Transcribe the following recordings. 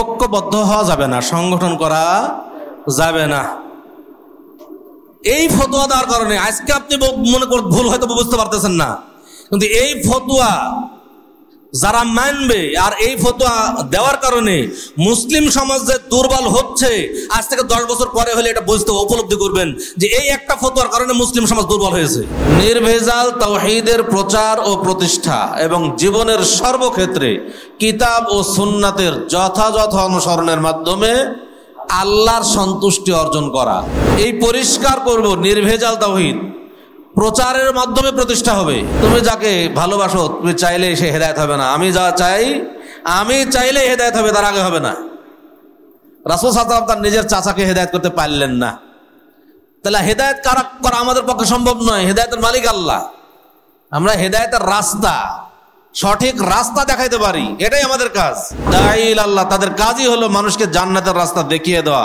ঐক্যবদ্ধ হওয়া যাবে না সংগঠন করা যাবে না এই ফতোয়া দেওয়ার কারণে আজকে আপনি মনে কর ভুল হয়তো বুঝতে পারতেছেন না কিন্তু এই ফতোয়া যারা মানবে আর এই ফতোয়া দেওয়ার কারণে মুসলিম সমাজ যে দুর্বল হচ্ছে আজ থেকে দশ বছর পরে হলে এটা বুঝতে উপলব্ধি করবেন যে এই একটা ফতোয়ার কারণে মুসলিম সমাজ দুর্বল হয়েছে নির্ভেজাল তাওহিদের প্রচার ও প্রতিষ্ঠা এবং জীবনের সর্বক্ষেত্রে কিতাব ও সুন্নাতের যথাযথ অনুসরণের মাধ্যমে আল্লাহর সন্তুষ্টি অর্জন করা এই পরিষ্কার করব নির্ভেজাল তহিদ প্রচারের মাধ্যমে প্রতিষ্ঠা হবে তুমি যাকে ভালোবাসো তুমি চাইলে সে হেদায়ত হবে না আমি যা চাই আমি চাইলে হেদায়ত হবে তার আগে হবে না রাসুল সাহসালাম তার নিজের চাচাকে হেদায়ত করতে পারলেন না তাহলে হেদায়ত কারা করা আমাদের পক্ষে সম্ভব নয় হেদায়তের মালিক আল্লাহ আমরা হেদায়তের রাস্তা সঠিক রাস্তা দেখাইতে পারি এটাই আমাদের কাজ আল্লাহ তাদের কাজই হলো মানুষকে জান্নাতের রাস্তা দেখিয়ে দেওয়া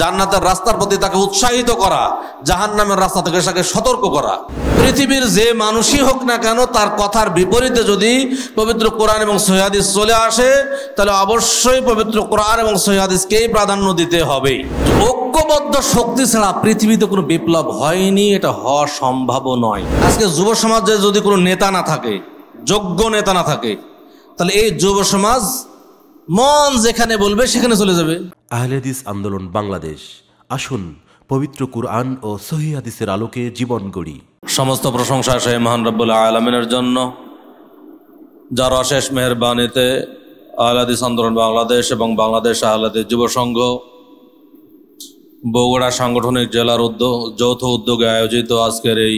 জান্নাতের রাস্তার প্রতি তাকে উৎসাহিত করা জাহান নামের রাস্তা থেকে তাকে সতর্ক করা পৃথিবীর যে মানুষই হোক না কেন তার কথার বিপরীতে যদি পবিত্র কোরআন এবং সৈয়াদিস চলে আসে তাহলে অবশ্যই পবিত্র কোরআন এবং সৈয়াদিসকেই প্রাধান্য দিতে হবে ঐক্যবদ্ধ শক্তি ছাড়া পৃথিবীতে কোনো বিপ্লব হয়নি এটা হওয়া সম্ভব নয় আজকে যুব সমাজে যদি কোনো নেতা না থাকে যোগ্য নেতা না থাকে তাহলে এই যুব সমাজ মন যেখানে বলবে সেখানে চলে যাবে আহলেদিস আন্দোলন বাংলাদেশ আসুন পবিত্র কুরআন ও সহি আলোকে জীবন গড়ি সমস্ত প্রশংসা সে মহান রব্বুল্লাহ আলমিনের জন্য যার অশেষ মেহরবানিতে আহলাদিস আন্দোলন বাংলাদেশ এবং বাংলাদেশ আহলাদিস যুব সংঘ বগুড়া সাংগঠনিক জেলার উদ্যোগ যৌথ উদ্যোগে আয়োজিত আজকের এই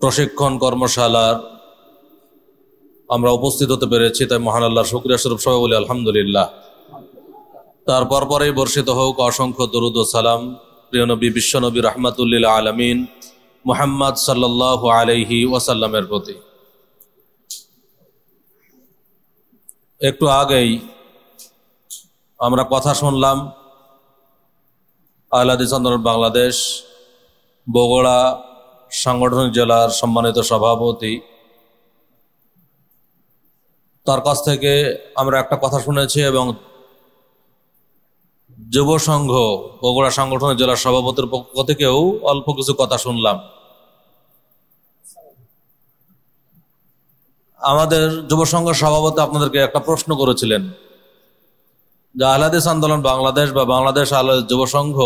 প্রশিক্ষণ কর্মশালার আমরা উপস্থিত হতে পেরেছি তাই মহান আল্লাহ শুক্রিয়া স্বরূপ সবাই বলি আলহামদুলিল্লাহ তারপর পরেই বর্ষিত হোক অসংখ্য দরুদ ও সালাম প্রিয়নবী বিশ্বনবী রহমাতুল্লিল আলমিন মোহাম্মদ সাল্লাহ আলহি ওয়াসাল্লামের প্রতি একটু আগেই আমরা কথা শুনলাম আহ্লাদি চন্দ্র বাংলাদেশ বগুড়া সাংগঠনিক জেলার সম্মানিত সভাপতি তার কাছ থেকে আমরা একটা কথা শুনেছি এবং যুব সংঘ বগুড়া সংগঠনের জেলা সভাপতির পক্ষ থেকেও অল্প কিছু কথা শুনলাম আমাদের যুব সংঘ সভাপতি আপনাদেরকে একটা প্রশ্ন করেছিলেন যে আহ্লাদেশ আন্দোলন বাংলাদেশ বা বাংলাদেশ আহ্লাদ যুব সংঘ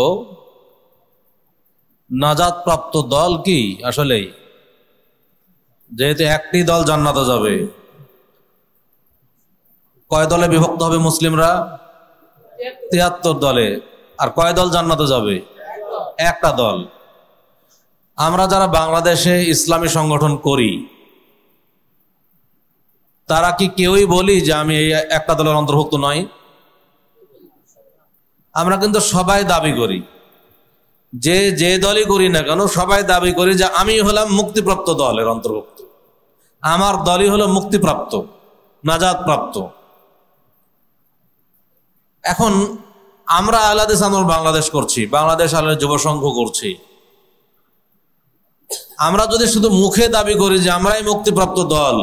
নাজাদ প্রাপ্ত দল কি আসলেই যেহেতু একটি দল জান্নাতে যাবে কয় দলে বিভক্ত হবে মুসলিমরা তিয়াত্তর দলে আর কয় দল জান্নাতে যাবে একটা দল আমরা যারা বাংলাদেশে ইসলামী সংগঠন করি তারা কি কেউই বলি যে আমি এই একটা দলের অন্তর্ভুক্ত নই আমরা কিন্তু সবাই দাবি করি যে যে দলই করি না কেন সবাই দাবি করি যে আমি হলাম মুক্তিপ্রাপ্ত দলের অন্তর্ভুক্ত আমার দলই হলো মুক্তিপ্রাপ্ত নাজাদ প্রাপ্ত এখন আমরা আলাদেশ আন্দোলন বাংলাদেশ করছি বাংলাদেশ আলাদা যুব সংঘ করছি আমরা যদি শুধু মুখে দাবি করি যে আমরাই মুক্তিপ্রাপ্ত দল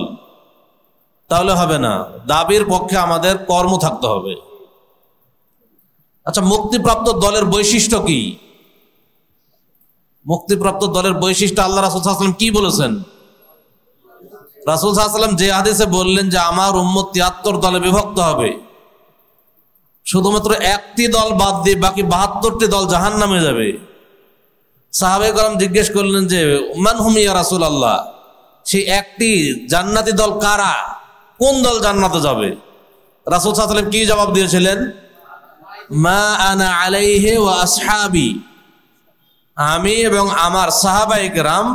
তাহলে হবে না দাবির পক্ষে আমাদের কর্ম থাকতে হবে আচ্ছা মুক্তিপ্রাপ্ত দলের বৈশিষ্ট্য কি মুক্তিপ্রাপ্ত দলের বৈশিষ্ট্য আল্লাহ রাসুল সাল্লাম কি বলেছেন রাসুল সাল্লাম যে আদেশে বললেন যে আমার উম্মত তিয়াত্তর দলে বিভক্ত হবে শুধুমাত্র একটি দল বাদ দিয়ে বাকি বাহাত্তরটি দল জাহান নামে যাবে সাহাবে গরম জিজ্ঞেস করলেন যে উমান হুমিয়া রাসুল আল্লাহ সেই একটি জান্নাতি দল কারা কোন দল জান্নাতে যাবে রাসুল সাহা কি জবাব দিয়েছিলেন মা আনা আলাইহে ও আসহাবি আমি এবং আমার সাহাবাই গ্রাম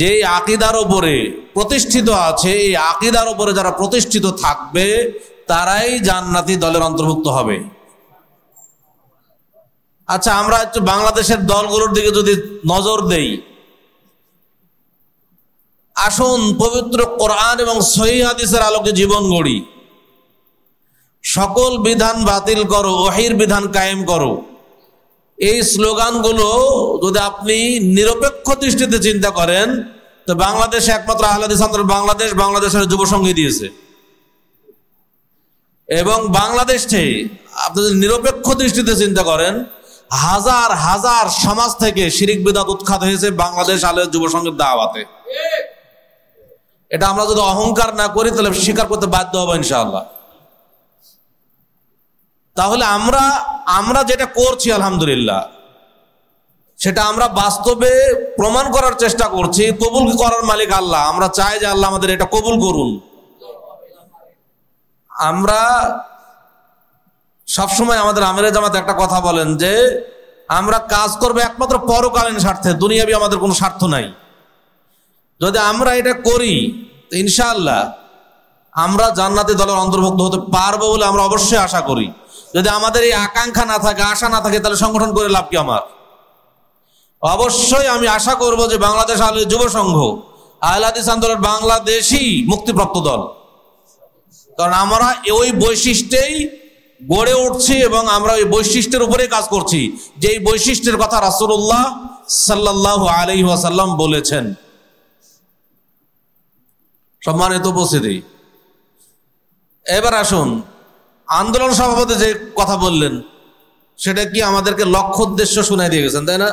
যে আকিদার ওপরে প্রতিষ্ঠিত আছে এই আকিদার ওপরে যারা প্রতিষ্ঠিত থাকবে তারাই জান্নাতি দলের অন্তর্ভুক্ত হবে আচ্ছা আমরা একটু বাংলাদেশের দলগুলোর দিকে যদি নজর দেই আসুন পবিত্র কোরআন এবং সহি হাদিসের আলোকে জীবন গড়ি সকল বিধান বাতিল করো অহির বিধান কায়েম করো এই স্লোগানগুলো যদি আপনি নিরপেক্ষ দৃষ্টিতে চিন্তা করেন তো বাংলাদেশে একমাত্র আহ্লাদিস বাংলাদেশ বাংলাদেশের যুব সঙ্গী দিয়েছে এবং বাংলাদেশে আপনি যদি নিরপেক্ষ দৃষ্টিতে চিন্তা করেন হাজার হাজার সমাজ থেকে শিরিক বেদাত উৎখাত হয়েছে বাংলাদেশ আলের যুব সংঘের দাওয়াতে এটা আমরা যদি অহংকার না করি তাহলে স্বীকার করতে বাধ্য হবো ইনশাআল্লাহ তাহলে আমরা আমরা যেটা করছি আলহামদুলিল্লাহ সেটা আমরা বাস্তবে প্রমাণ করার চেষ্টা করছি কবুল করার মালিক আল্লাহ আমরা চাই যে আল্লাহ আমাদের এটা কবুল করুন আমরা সবসময় আমাদের আমের জামাতে একটা কথা বলেন যে আমরা কাজ করবো একমাত্র পরকালীন স্বার্থে দুনিয়াবি আমাদের কোনো স্বার্থ নাই যদি আমরা এটা করি ইনশাল্লাহ আমরা জান্নাতি দলের অন্তর্ভুক্ত হতে পারবো বলে আমরা অবশ্যই আশা করি যদি আমাদের এই আকাঙ্ক্ষা না থাকে আশা না থাকে তাহলে সংগঠন করে লাভ কি আমার অবশ্যই আমি আশা করব যে বাংলাদেশ আলী যুব সংঘ আহলাদিস আন্দোলন বাংলাদেশই মুক্তিপ্রাপ্ত দল কারণ আমরা ওই বৈশিষ্ট্যেই গড়ে উঠছি এবং আমরা ওই বৈশিষ্ট্যের উপরে কাজ করছি যে এই বৈশিষ্ট্যের কথা রাসুল্লাহ সাল্লাহ আলি ওয়াসাল্লাম বলেছেন সম্মানিত উপস্থিতি এবার আসুন আন্দোলন সভাপতি যে কথা বললেন সেটা কি আমাদেরকে লক্ষ্য উদ্দেশ্য শুনে দিয়ে গেছেন তাই না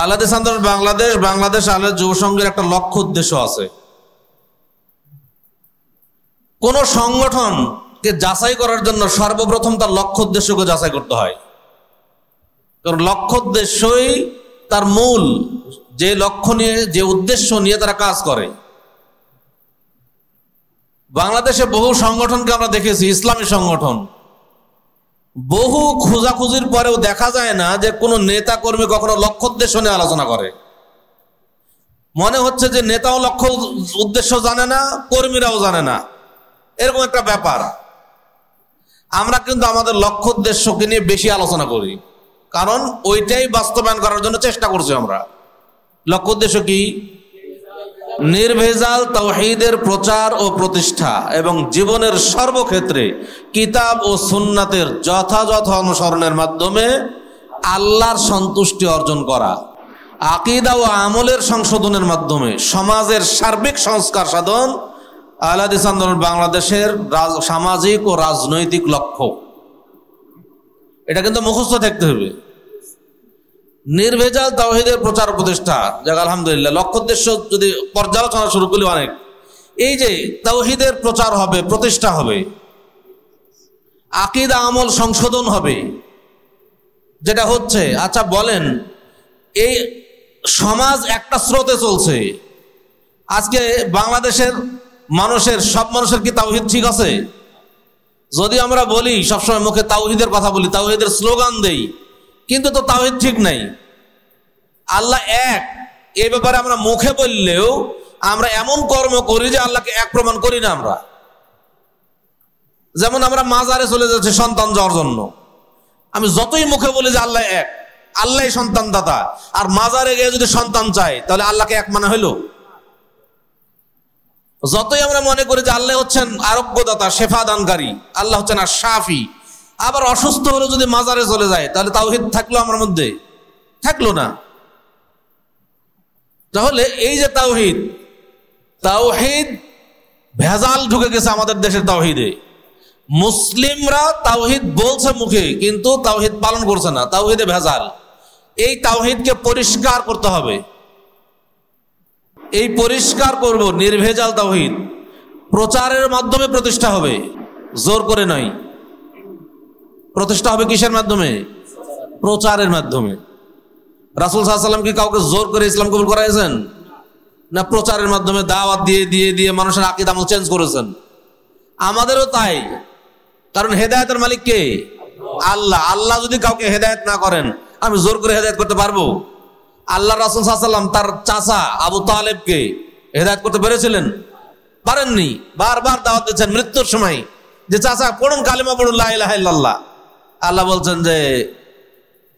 আহ্লাদেশ আন্দোলন বাংলাদেশ বাংলাদেশ আহ্লাদ যুব সংঘের একটা লক্ষ্য উদ্দেশ্য আছে কোন সংগঠনকে যাচাই করার জন্য সর্বপ্রথম তার লক্ষ্য উদ্দেশ্যকে যাচাই করতে হয় কারণ লক্ষ্য উদ্দেশ্যই তার মূল যে লক্ষ্য নিয়ে যে উদ্দেশ্য নিয়ে তারা কাজ করে বাংলাদেশে বহু সংগঠনকে আমরা দেখেছি ইসলামী সংগঠন বহু খোঁজাখুঁজির পরেও দেখা যায় না যে কোনো নেতা কর্মী কখনো লক্ষ্য উদ্দেশ্য নিয়ে আলোচনা করে মনে হচ্ছে যে নেতাও লক্ষ্য উদ্দেশ্য জানে না কর্মীরাও জানে না এরকম একটা ব্যাপার আমরা কিন্তু আমাদের লক্ষ্য উদ্দেশ্যকে নিয়ে বেশি আলোচনা করি কারণ ওইটাই বাস্তবায়ন করার জন্য চেষ্টা করছি আমরা লক্ষ্য উদ্দেশ্য কি নির্ভেজাল তৌহিদের প্রচার ও প্রতিষ্ঠা এবং জীবনের সর্বক্ষেত্রে কিতাব ও সুন্নাতের যথাযথ অনুসরণের মাধ্যমে আল্লাহর সন্তুষ্টি অর্জন করা আকিদা ও আমলের সংশোধনের মাধ্যমে সমাজের সার্বিক সংস্কার সাধন আহলাদিস আন্দোলন বাংলাদেশের সামাজিক ও রাজনৈতিক লক্ষ্য এটা কিন্তু মুখস্থ থাকতে হবে নির্ভেজাল তাওহিদের প্রচার প্রতিষ্ঠা যাক আলহামদুলিল্লাহ লক্ষ্য উদ্দেশ্য যদি পর্যালোচনা শুরু করি অনেক এই যে তাওহিদের প্রচার হবে প্রতিষ্ঠা হবে আকিদা আমল সংশোধন হবে যেটা হচ্ছে আচ্ছা বলেন এই সমাজ একটা স্রোতে চলছে আজকে বাংলাদেশের মানুষের সব মানুষের কি তাওহিদ ঠিক আছে যদি আমরা বলি সবসময় মুখে তাওহিদের কথা বলি তাওহিদের স্লোগান দেই কিন্তু তো তাওহিদ ঠিক নাই আল্লাহ এক এ ব্যাপারে আমরা মুখে বললেও আমরা এমন কর্ম করি যে আল্লাহকে এক প্রমাণ করি না আমরা যেমন আমরা মাজারে চলে যাচ্ছি সন্তান যাওয়ার জন্য আমি যতই মুখে বলি যে আল্লাহ এক আল্লাহ সন্তান দাতা আর মাজারে গিয়ে যদি সন্তান চাই তাহলে আল্লাহকে এক মানে হইলো যতই আমরা মনে করি যে আল্লাহ হচ্ছেন আরোগ্যদাতা শেফা দানকারী আল্লাহ হচ্ছেন আর সাফি আবার অসুস্থ হলে যদি মাজারে চলে যায় তাহলে তাওহিদ থাকলো আমার মধ্যে থাকলো না তাহলে এই যে তাওহিদ তাওহিদ ভেজাল ঢুকে গেছে আমাদের দেশের তাওহিদে মুসলিমরা তাওহিদ বলছে মুখে কিন্তু তাওহিদ পালন করছে না তাওহিদে ভেজাল এই তাওহিদকে পরিষ্কার করতে হবে এই পরিষ্কার করব নির্ভেজাল তাহিদ প্রচারের মাধ্যমে প্রতিষ্ঠা হবে জোর করে নয় প্রতিষ্ঠা হবে কিসের মাধ্যমে প্রচারের মাধ্যমে রাসুল সাহা কি কাউকে জোর করে ইসলাম কবুল করাইছেন না প্রচারের মাধ্যমে দাওয়াত দিয়ে দিয়ে দিয়ে মানুষের আকিদ আমল চেঞ্জ করেছেন আমাদেরও তাই কারণ হেদায়তের মালিক কে আল্লাহ আল্লাহ যদি কাউকে হেদায়ত না করেন আমি জোর করে হেদায়ত করতে পারবো আল্লাহ রাসুল সাল্লাম তার চাচা আবু তালেবকে হেদায়ত করতে পেরেছিলেন পারেননি বারবার দাওয়াত দিচ্ছেন মৃত্যুর সময় যে চাচা পড়ুন কালিমা পড়ুন লাহ আল্লাহ বলছেন যে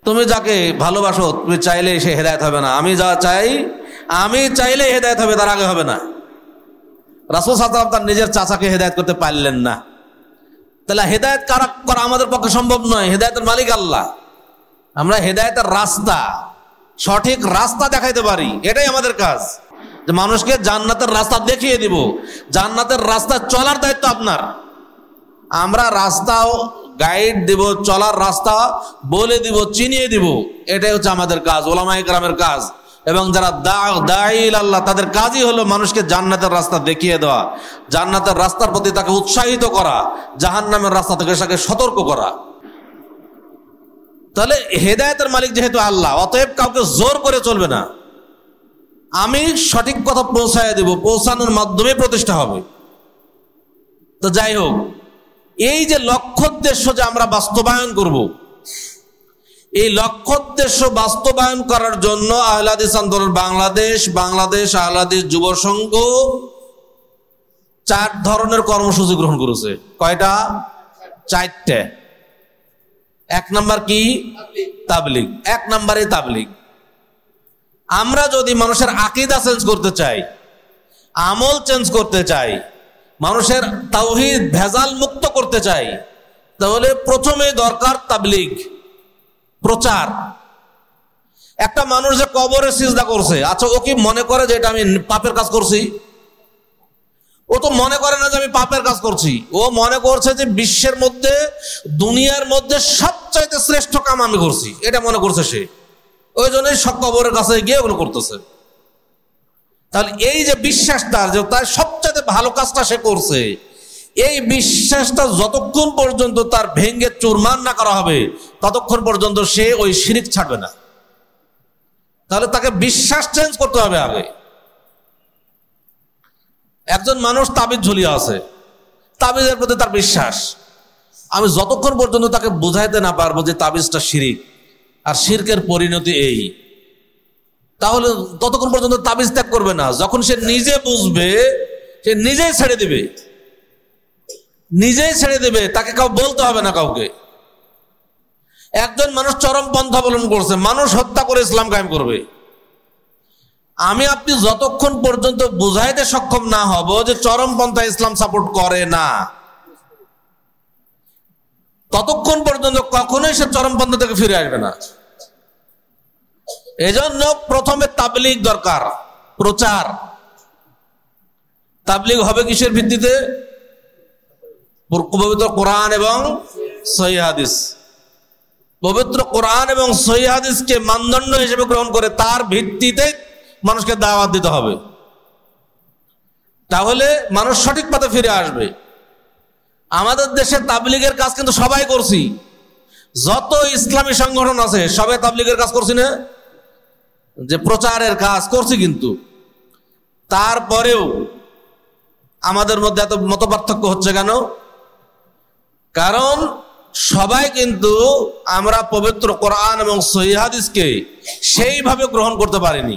তুমি যাকে ভালোবাসো তুমি চাইলে সে হেদায়ত হবে না আমি যা চাই আমি চাইলে হেদায়ত হবে তার আগে হবে না রাসুল সাল্লাম তার নিজের চাচাকে হেদায়ত করতে পারলেন না তাহলে হেদায়ত কারা করা আমাদের পক্ষে সম্ভব নয় হেদায়তের মালিক আল্লাহ আমরা হেদায়তের রাস্তা সঠিক রাস্তা দেখাইতে পারি এটাই আমাদের কাজ যে মানুষকে জান্নাতের রাস্তা দেখিয়ে দিব জান্নাতের রাস্তা চলার দায়িত্ব আপনার আমরা রাস্তাও গাইড দিব চলার রাস্তা বলে দিব চিনিয়ে দিব এটাই হচ্ছে আমাদের কাজ ওলামাই গ্রামের কাজ এবং যারা দাইল আল্লাহ তাদের কাজই হলো মানুষকে জান্নাতের রাস্তা দেখিয়ে দেওয়া জান্নাতের রাস্তার প্রতি তাকে উৎসাহিত করা জাহান্নামের রাস্তা থেকে সতর্ক করা তাহলে হেদায়তের মালিক যেহেতু আল্লাহ অতএব কাউকে জোর করে চলবে না আমি সঠিক কথা পৌঁছায় দেব পৌঁছানোর মাধ্যমে প্রতিষ্ঠা হবে তো যাই হোক এই যে লক্ষ্যোদ্দেশ্য যে আমরা বাস্তবায়ন করব। এই লক্ষ্যোদ্দেশ্য বাস্তবায়ন করার জন্য আহলাদিস আন্দোলন বাংলাদেশ বাংলাদেশ আহলাদিস যুব সংঘ চার ধরনের কর্মসূচি গ্রহণ করেছে কয়টা চারটে এক নাম্বার কি তাবলিগ এক নাম্বারে তাবলিক আমরা যদি মানুষের আকিদা চেঞ্জ করতে চাই আমল চেঞ্জ করতে চাই মানুষের তাওহিদ ভেজাল মুক্ত করতে চাই তাহলে প্রথমে দরকার তাবলিগ প্রচার একটা মানুষ যে কবরে সিজদা করছে আচ্ছা ও কি মনে করে যে এটা আমি পাপের কাজ করছি ও তো মনে করে না যে আমি পাপের কাজ করছি ও মনে করছে যে বিশ্বের মধ্যে দুনিয়ার মধ্যে সবচাইতে শ্রেষ্ঠ কাম আমি করছি এটা মনে করছে সে ওই জন্যই সব কবরের কাছে গিয়ে ওগুলো করতেছে তাহলে এই যে বিশ্বাস তার যে তার সবচাইতে ভালো কাজটা সে করছে এই বিশ্বাসটা যতক্ষণ পর্যন্ত তার ভেঙ্গে চুরমান না করা হবে ততক্ষণ পর্যন্ত সে ওই শিরিক ছাড়বে না তাহলে তাকে বিশ্বাস চেঞ্জ করতে হবে আগে একজন মানুষ তাবিজ ঝুলিয়ে আছে তাবিজের প্রতি তার বিশ্বাস আমি যতক্ষণ পর্যন্ত তাকে বোঝাইতে না পারবো যে তাবিজটা শিরিক আর শিরকের পরিণতি এই তাহলে ততক্ষণ পর্যন্ত তাবিজ ত্যাগ করবে না যখন সে নিজে বুঝবে সে নিজেই ছেড়ে দেবে নিজেই ছেড়ে দেবে তাকে কাউ বলতে হবে না কাউকে একজন মানুষ চরম পন্থা অবলম্বন করছে মানুষ হত্যা করে ইসলাম কায়েম করবে আমি আপনি যতক্ষণ পর্যন্ত বুঝাইতে সক্ষম না হব যে চরমপন্থা ইসলাম সাপোর্ট করে না ততক্ষণ পর্যন্ত কখনোই সে চরমপন্থা থেকে ফিরে আসবে না এজন্য প্রথমে তাবলিগ দরকার প্রচার তাবলিগ হবে কিসের ভিত্তিতে পবিত্র কোরআন এবং সহিহাদিস পবিত্র কোরআন এবং সহিহাদিসকে মানদণ্ড হিসেবে গ্রহণ করে তার ভিত্তিতে মানুষকে দাওয়াত দিতে হবে তাহলে মানুষ সঠিক পথে ফিরে আসবে আমাদের দেশে তাবলিগের কাজ কিন্তু সবাই করছি যত ইসলামী সংগঠন আছে সবাই তাবলিগের কাজ করছি না যে প্রচারের কাজ করছি কিন্তু তারপরেও আমাদের মধ্যে এত মত পার্থক্য হচ্ছে কেন কারণ সবাই কিন্তু আমরা পবিত্র কোরআন এবং সহিহাদিসকে সেইভাবে গ্রহণ করতে পারিনি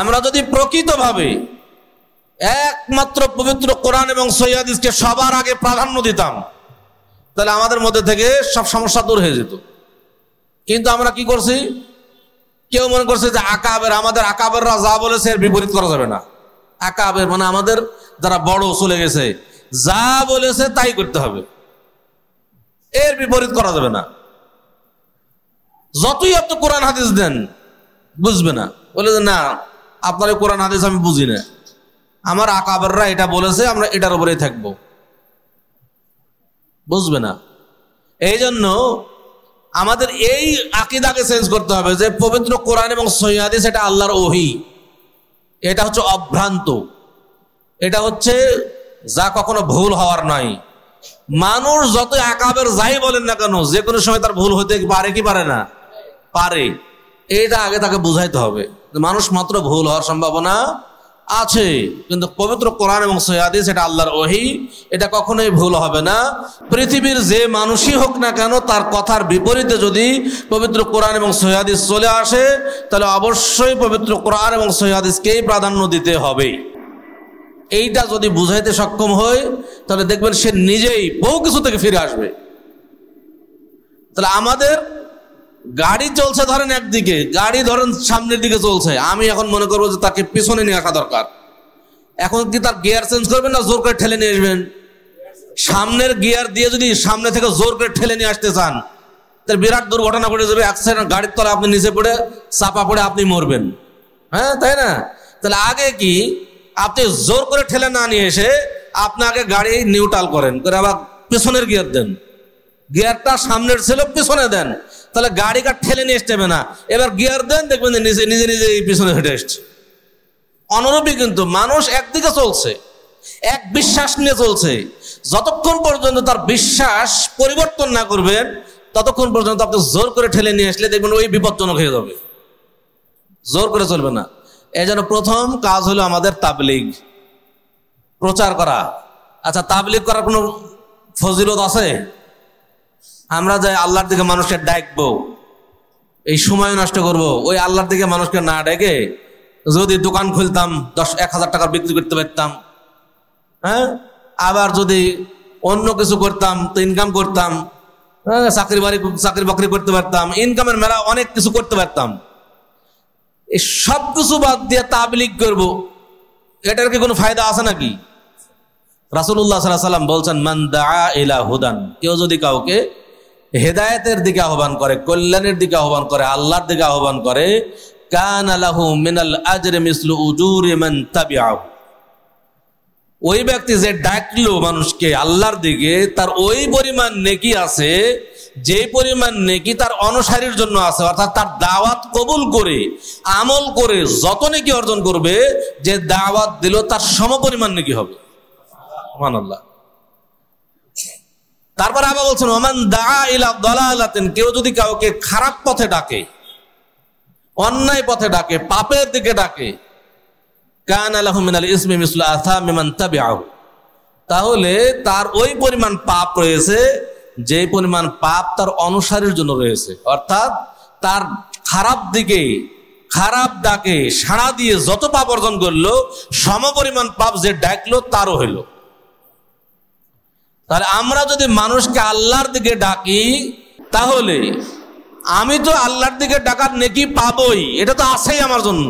আমরা যদি প্রকৃতভাবে একমাত্র পবিত্র কোরআন এবং সৈয়াদিসকে সবার আগে প্রাধান্য দিতাম তাহলে আমাদের মধ্যে থেকে সব সমস্যা দূর হয়ে যেত কিন্তু আমরা কি করছি কেউ মনে করছে যে আকাবের আমাদের আকাবেররা যা বলেছে এর বিপরীত করা যাবে না আকাবের মানে আমাদের যারা বড় চলে গেছে যা বলেছে তাই করতে হবে এর বিপরীত করা যাবে না যতই আপনি কোরআন হাদিস দেন বুঝবে না বলে যে না আপনার কোরআন হাদিস আমি বুঝি না আমার আকাবাররা এটা বলেছে আমরা এটার উপরেই থাকবো বুঝবে না এই জন্য আমাদের এই আকিদাকে চেঞ্জ করতে হবে যে পবিত্র কোরআন এবং সহিদিস এটা আল্লাহর ওহি এটা হচ্ছে অভ্রান্ত এটা হচ্ছে যা কখনো ভুল হওয়ার নয় মানুষ যত আকাবের যাই বলেন না কেন যে কোনো সময় তার ভুল হতে পারে কি পারে না পারে এটা আগে তাকে বুঝাইতে হবে মানুষ মাত্র ভুল হওয়ার সম্ভাবনা আছে কিন্তু পবিত্র কোরআন এবং সৈয়াদিস এটা আল্লাহর ওহি এটা কখনোই ভুল হবে না পৃথিবীর যে মানুষই হোক না কেন তার কথার বিপরীতে যদি পবিত্র কোরআন এবং সৈয়াদিস চলে আসে তাহলে অবশ্যই পবিত্র কোরআন এবং সৈয়াদিসকেই প্রাধান্য দিতে হবে এইটা যদি বুঝাইতে সক্ষম হয় তাহলে দেখবেন সে নিজেই বহু কিছু থেকে ফিরে আসবে তাহলে আমাদের গাড়ি চলছে ধরেন একদিকে গাড়ি ধরেন সামনের দিকে চলছে আমি এখন মনে করবো যে তাকে পেছনে নিয়ে আসা দরকার এখন কি তার গিয়ার চেঞ্জ করবেন না জোর করে ঠেলে নিয়ে আসবেন সামনের গিয়ার দিয়ে যদি সামনে থেকে জোর করে ঠেলে নিয়ে আসতে চান তার বিরাট দুর্ঘটনা ঘটে যাবে অ্যাক্সিডেন্ট গাড়ির তলা আপনি নিচে পড়ে চাপা পড়ে আপনি মরবেন হ্যাঁ তাই না তাহলে আগে কি আপনি জোর করে ঠেলে না নিয়ে এসে আপনাকে গাড়ি নিউট্রাল করেন করে আবার পেছনের গিয়ার দেন গিয়ারটা সামনের ছিল পেছনে দেন তাহলে গাড়িটা ঠেলে নিয়ে আসতে না এবার গিয়ার দেন দেখবেন নিজে নিজে নিজে পিছনে হেঁটে এসছে অনুরূপই কিন্তু মানুষ একদিকে চলছে এক বিশ্বাস নিয়ে চলছে যতক্ষণ পর্যন্ত তার বিশ্বাস পরিবর্তন না করবেন ততক্ষণ পর্যন্ত আপনি জোর করে ঠেলে নিয়ে আসলে দেখবেন ওই বিপজ্জনক হয়ে যাবে জোর করে চলবে না এই জন্য প্রথম কাজ হলো আমাদের তাবলিগ প্রচার করা আচ্ছা তাবলিগ করার কোনো ফজিলত আছে আমরা যাই আল্লাহর দিকে মানুষকে ডাকবো এই সময় নষ্ট করব। ওই আল্লাহর দিকে মানুষকে না ডেকে যদি দোকান খুলতাম দশ এক হাজার টাকা বিক্রি করতে পারতাম হ্যাঁ আবার যদি অন্য কিছু করতাম তো ইনকাম করতাম হ্যাঁ? চাকরি বাড়ি চাকরি বাকরি করতে পারতাম ইনকামের মেলা অনেক কিছু করতে পারতাম এই সব কিছু বাদ দিয়ে তাবলিক করব এটার কি কোনো ফায়দা আছে নাকি রাসুল্লাহ সাল্লাহ সাল্লাম বলছেন মান দা এলা হুদান কেউ যদি কাউকে হেদায়তের দিকে আহ্বান করে কল্যাণের দিকে আহ্বান করে আল্লাহর দিকে আহ্বান করে কান আলাহু মিনাল আজরে মিসলু উজুরিমান তাবিআহু ওই ব্যক্তি যে ডাকলো মানুষকে আল্লাহর দিকে তার ওই পরিমাণ নেকি আছে যে পরিমাণ নেকি তার অনুসারীর জন্য আছে অর্থাৎ তার দাওয়াত কবুল করে আমল করে যত নেকি অর্জন করবে যে দাওয়াত দিল তার সম পরিমাণ নেকি হবে আল্লাহ তারপর আবার বলছেন ওমান দা ইলা দলালাতেন কেউ যদি কাউকে খারাপ পথে ডাকে অন্যায় পথে ডাকে পাপের দিকে ডাকে কান আলহমিনাল ইসমিম ইসলা আথা মিমান তাবে তাহলে তার ওই পরিমাণ পাপ রয়েছে যে পরিমাণ পাপ তার অনুসারীর জন্য রয়েছে অর্থাৎ তার খারাপ দিকে খারাপ ডাকে সাড়া দিয়ে যত পাপ অর্জন করলো সম পরিমাণ পাপ যে ডাকলো তারও হইলো তাহলে আমরা যদি মানুষকে আল্লাহর দিকে ডাকি তাহলে আমি তো আল্লাহর দিকে ডাকার নেকি পাবই এটা তো আছেই আমার জন্য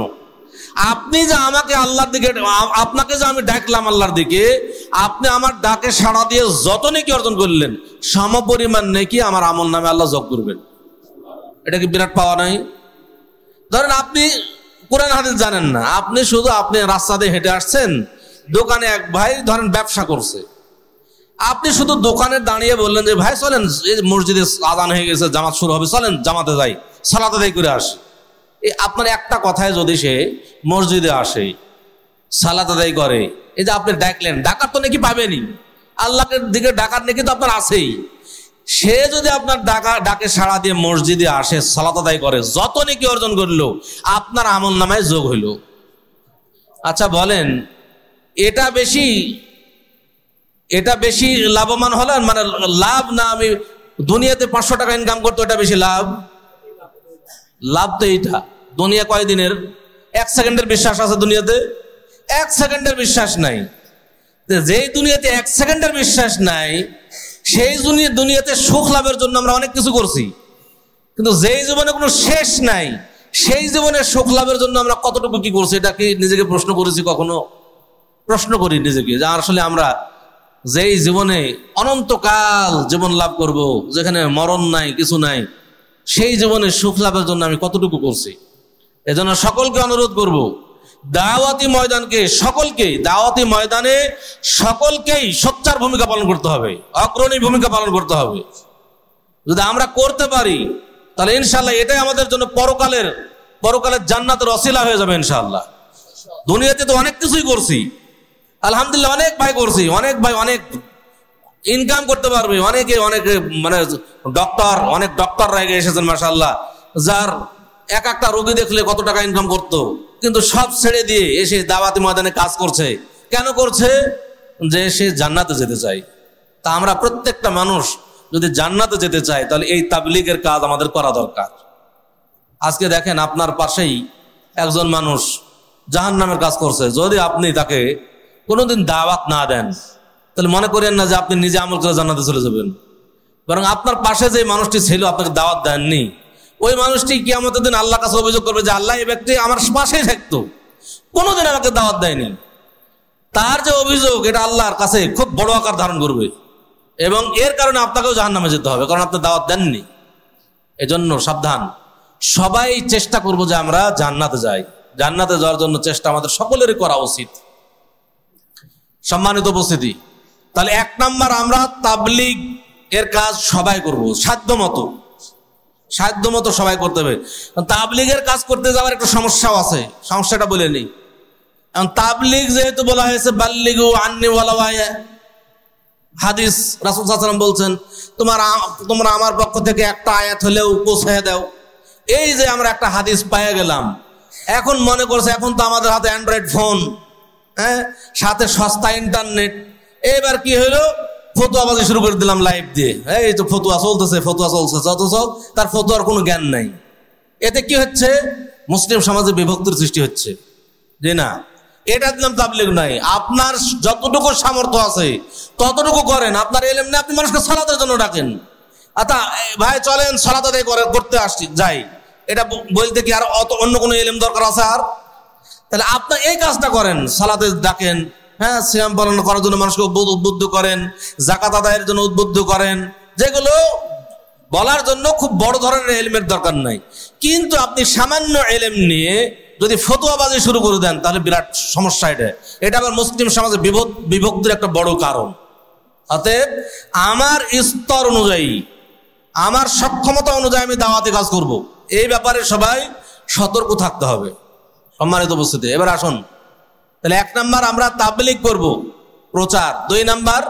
আপনি যে আমাকে আল্লাহর দিকে আপনাকে যে আমি ডাকলাম আল্লাহর দিকে আপনি আমার ডাকে সাড়া দিয়ে যত নেকি অর্জন করলেন সম পরিমাণ নেকি আমার আমল নামে আল্লাহ যোগ করবেন এটা কি বিরাট পাওয়া নাই ধরেন আপনি কোরআন হাদিস জানেন না আপনি শুধু আপনি রাস্তা দিয়ে হেঁটে আসছেন দোকানে এক ভাই ধরেন ব্যবসা করছে আপনি শুধু দোকানে দাঁড়িয়ে বললেন যে ভাই চলেন মসজিদে আদান হয়ে গেছে জামাত শুরু হবে চলেন জামাতে যাই সালাতে যাই করে আসি এই আপনার একটা কথায় যদি সে মসজিদে আসে সালাতে আদায় করে এই যে আপনি ডাকলেন ডাকার তো নাকি পাবেনি আল্লাহের দিকে ডাকার নাকি তো আপনার আছেই সে যদি আপনার ডাকা ডাকে সাড়া দিয়ে মসজিদে আসে সালাত আদায় করে যত নাকি অর্জন করলো আপনার আমল নামায় যোগ হইল আচ্ছা বলেন এটা বেশি এটা বেশি লাভবান হলাম মানে লাভ না আমি দুনিয়াতে পাঁচশো টাকা ইনকাম করতো এটা বেশি লাভ লাভ তো এইটা দুনিয়া কয়দিনের এক সেকেন্ডের বিশ্বাস আছে দুনিয়াতে এক সেকেন্ডের বিশ্বাস নাই যেই দুনিয়াতে এক সেকেন্ডের বিশ্বাস নাই সেই দুনিয়াতে সুখ লাভের জন্য আমরা অনেক কিছু করছি কিন্তু যেই জীবনে কোনো শেষ নাই সেই জীবনে সুখ লাভের জন্য আমরা কতটুকু কি করছি এটা কি নিজেকে প্রশ্ন করেছি কখনো প্রশ্ন করি নিজেকে যা আসলে আমরা যেই জীবনে অনন্তকাল জীবন লাভ করব যেখানে মরণ নাই কিছু নাই সেই জীবনে সুখ লাভের জন্য আমি কতটুকু করছি এজন্য সকলকে অনুরোধ করব দাওয়াতি ময়দানকে সকলকে দাওয়াতি ময়দানে সকলকেই সোচ্চার ভূমিকা পালন করতে হবে অগ্রণী ভূমিকা পালন করতে হবে যদি আমরা করতে পারি তাহলে ইনশাল্লাহ এটাই আমাদের জন্য পরকালের পরকালের জান্নাতের অশিলা হয়ে যাবে ইনশাল্লাহ দুনিয়াতে তো অনেক কিছুই করছি আলহামদুলিল্লাহ অনেক ভাই করছি অনেক ভাই অনেক ইনকাম করতে পারবে অনেকে অনেকে মানে ডক্টর অনেক ডক্টর রেগে এসেছেন মাসাল্লাহ যার এক একটা রোগী দেখলে কত টাকা ইনকাম করতো কিন্তু সব ছেড়ে দিয়ে এসে দাওয়াতি ময়দানে কাজ করছে কেন করছে যে সে জান্নাতে যেতে চায় তা আমরা প্রত্যেকটা মানুষ যদি জান্নাতে যেতে চাই তাহলে এই তাবলিগের কাজ আমাদের করা দরকার আজকে দেখেন আপনার পাশেই একজন মানুষ জাহান নামের কাজ করছে যদি আপনি তাকে কোনোদিন দাওয়াত না দেন তাহলে মনে করেন না যে আপনি নিজে আমল করে জান্নাতে চলে যাবেন বরং আপনার পাশে যে মানুষটি ছিল আপনাকে দাওয়াত দেননি ওই মানুষটি কি আমাদের দিন আল্লাহ কাছে অভিযোগ করবে যে আল্লাহ এই ব্যক্তি আমার পাশেই থাকতো কোনোদিন আমাকে দাওয়াত দেয়নি তার যে অভিযোগ এটা আল্লাহর কাছে খুব বড় আকার ধারণ করবে এবং এর কারণে আপনাকেও জাহান নামে যেতে হবে কারণ আপনি দাওয়াত দেননি এজন্য সাবধান সবাই চেষ্টা করব যে আমরা জান্নাতে যাই জান্নাতে যাওয়ার জন্য চেষ্টা আমাদের সকলেরই করা উচিত সম্মানিত উপস্থিতি তাহলে এক নাম্বার আমরা তাবলিগ এর কাজ সবাই করব সাধ্য মতো সাধ্য মতো সবাই করতে হবে তাবলিগের কাজ করতে যাওয়ার একটা সমস্যাও আছে সমস্যাটা বলে নেই এবং তাবলিগ যেহেতু বলা হয়েছে বাল্লিগু আন্নি ওয়ালাওয়ায়া হাদিস রাসুল সাল্লাম বলছেন তোমার তোমরা আমার পক্ষ থেকে একটা আয়াত হলেও পৌঁছে দাও এই যে আমরা একটা হাদিস পাইয়া গেলাম এখন মনে করছে এখন তো আমাদের হাতে অ্যান্ড্রয়েড ফোন হ্যাঁ সাথে সস্তা ইন্টারনেট এবার কি হলো ফতুয়াবাজি শুরু করে দিলাম লাইভ দিয়ে হ্যাঁ এই তো ফতুয়া চলতেছে ফতুয়া চলছে যত চল তার ফতুয়ার কোনো জ্ঞান নাই এতে কি হচ্ছে মুসলিম সমাজে বিভক্তির সৃষ্টি হচ্ছে যে না এটা দিলাম তাবলিগ নাই আপনার যতটুকু সামর্থ্য আছে ততটুকু করেন আপনার এলেম না আপনি মানুষকে সালাতের জন্য ডাকেন আতা আচ্ছা, ভাই চলেন সালাত আদায় করতে আসছি যাই এটা বলতে কি আর অত অন্য কোনো এলেম দরকার আছে আর তাহলে আপনি এই কাজটা করেন সালাতে ডাকেন হ্যাঁ শ্যাম পালন করার জন্য মানুষকে উদ্বুদ্ধ করেন জাকাত আদায়ের জন্য উদ্বুদ্ধ করেন যেগুলো বলার জন্য খুব বড় ধরনের এলমের দরকার নাই কিন্তু আপনি সামান্য এলেম নিয়ে যদি ফতুয়াবাজি শুরু করে দেন তাহলে বিরাট সমস্যা এটা এটা আমার মুসলিম সমাজে বিভক্তির একটা বড় কারণ অতএব আমার স্তর অনুযায়ী আমার সক্ষমতা অনুযায়ী আমি দাওয়াতে কাজ করব। এই ব্যাপারে সবাই সতর্ক থাকতে হবে সম্মানিত উপস্থিতি এবার আসুন তাহলে এক নাম্বার আমরা তাবলিক করব প্রচার দুই নাম্বার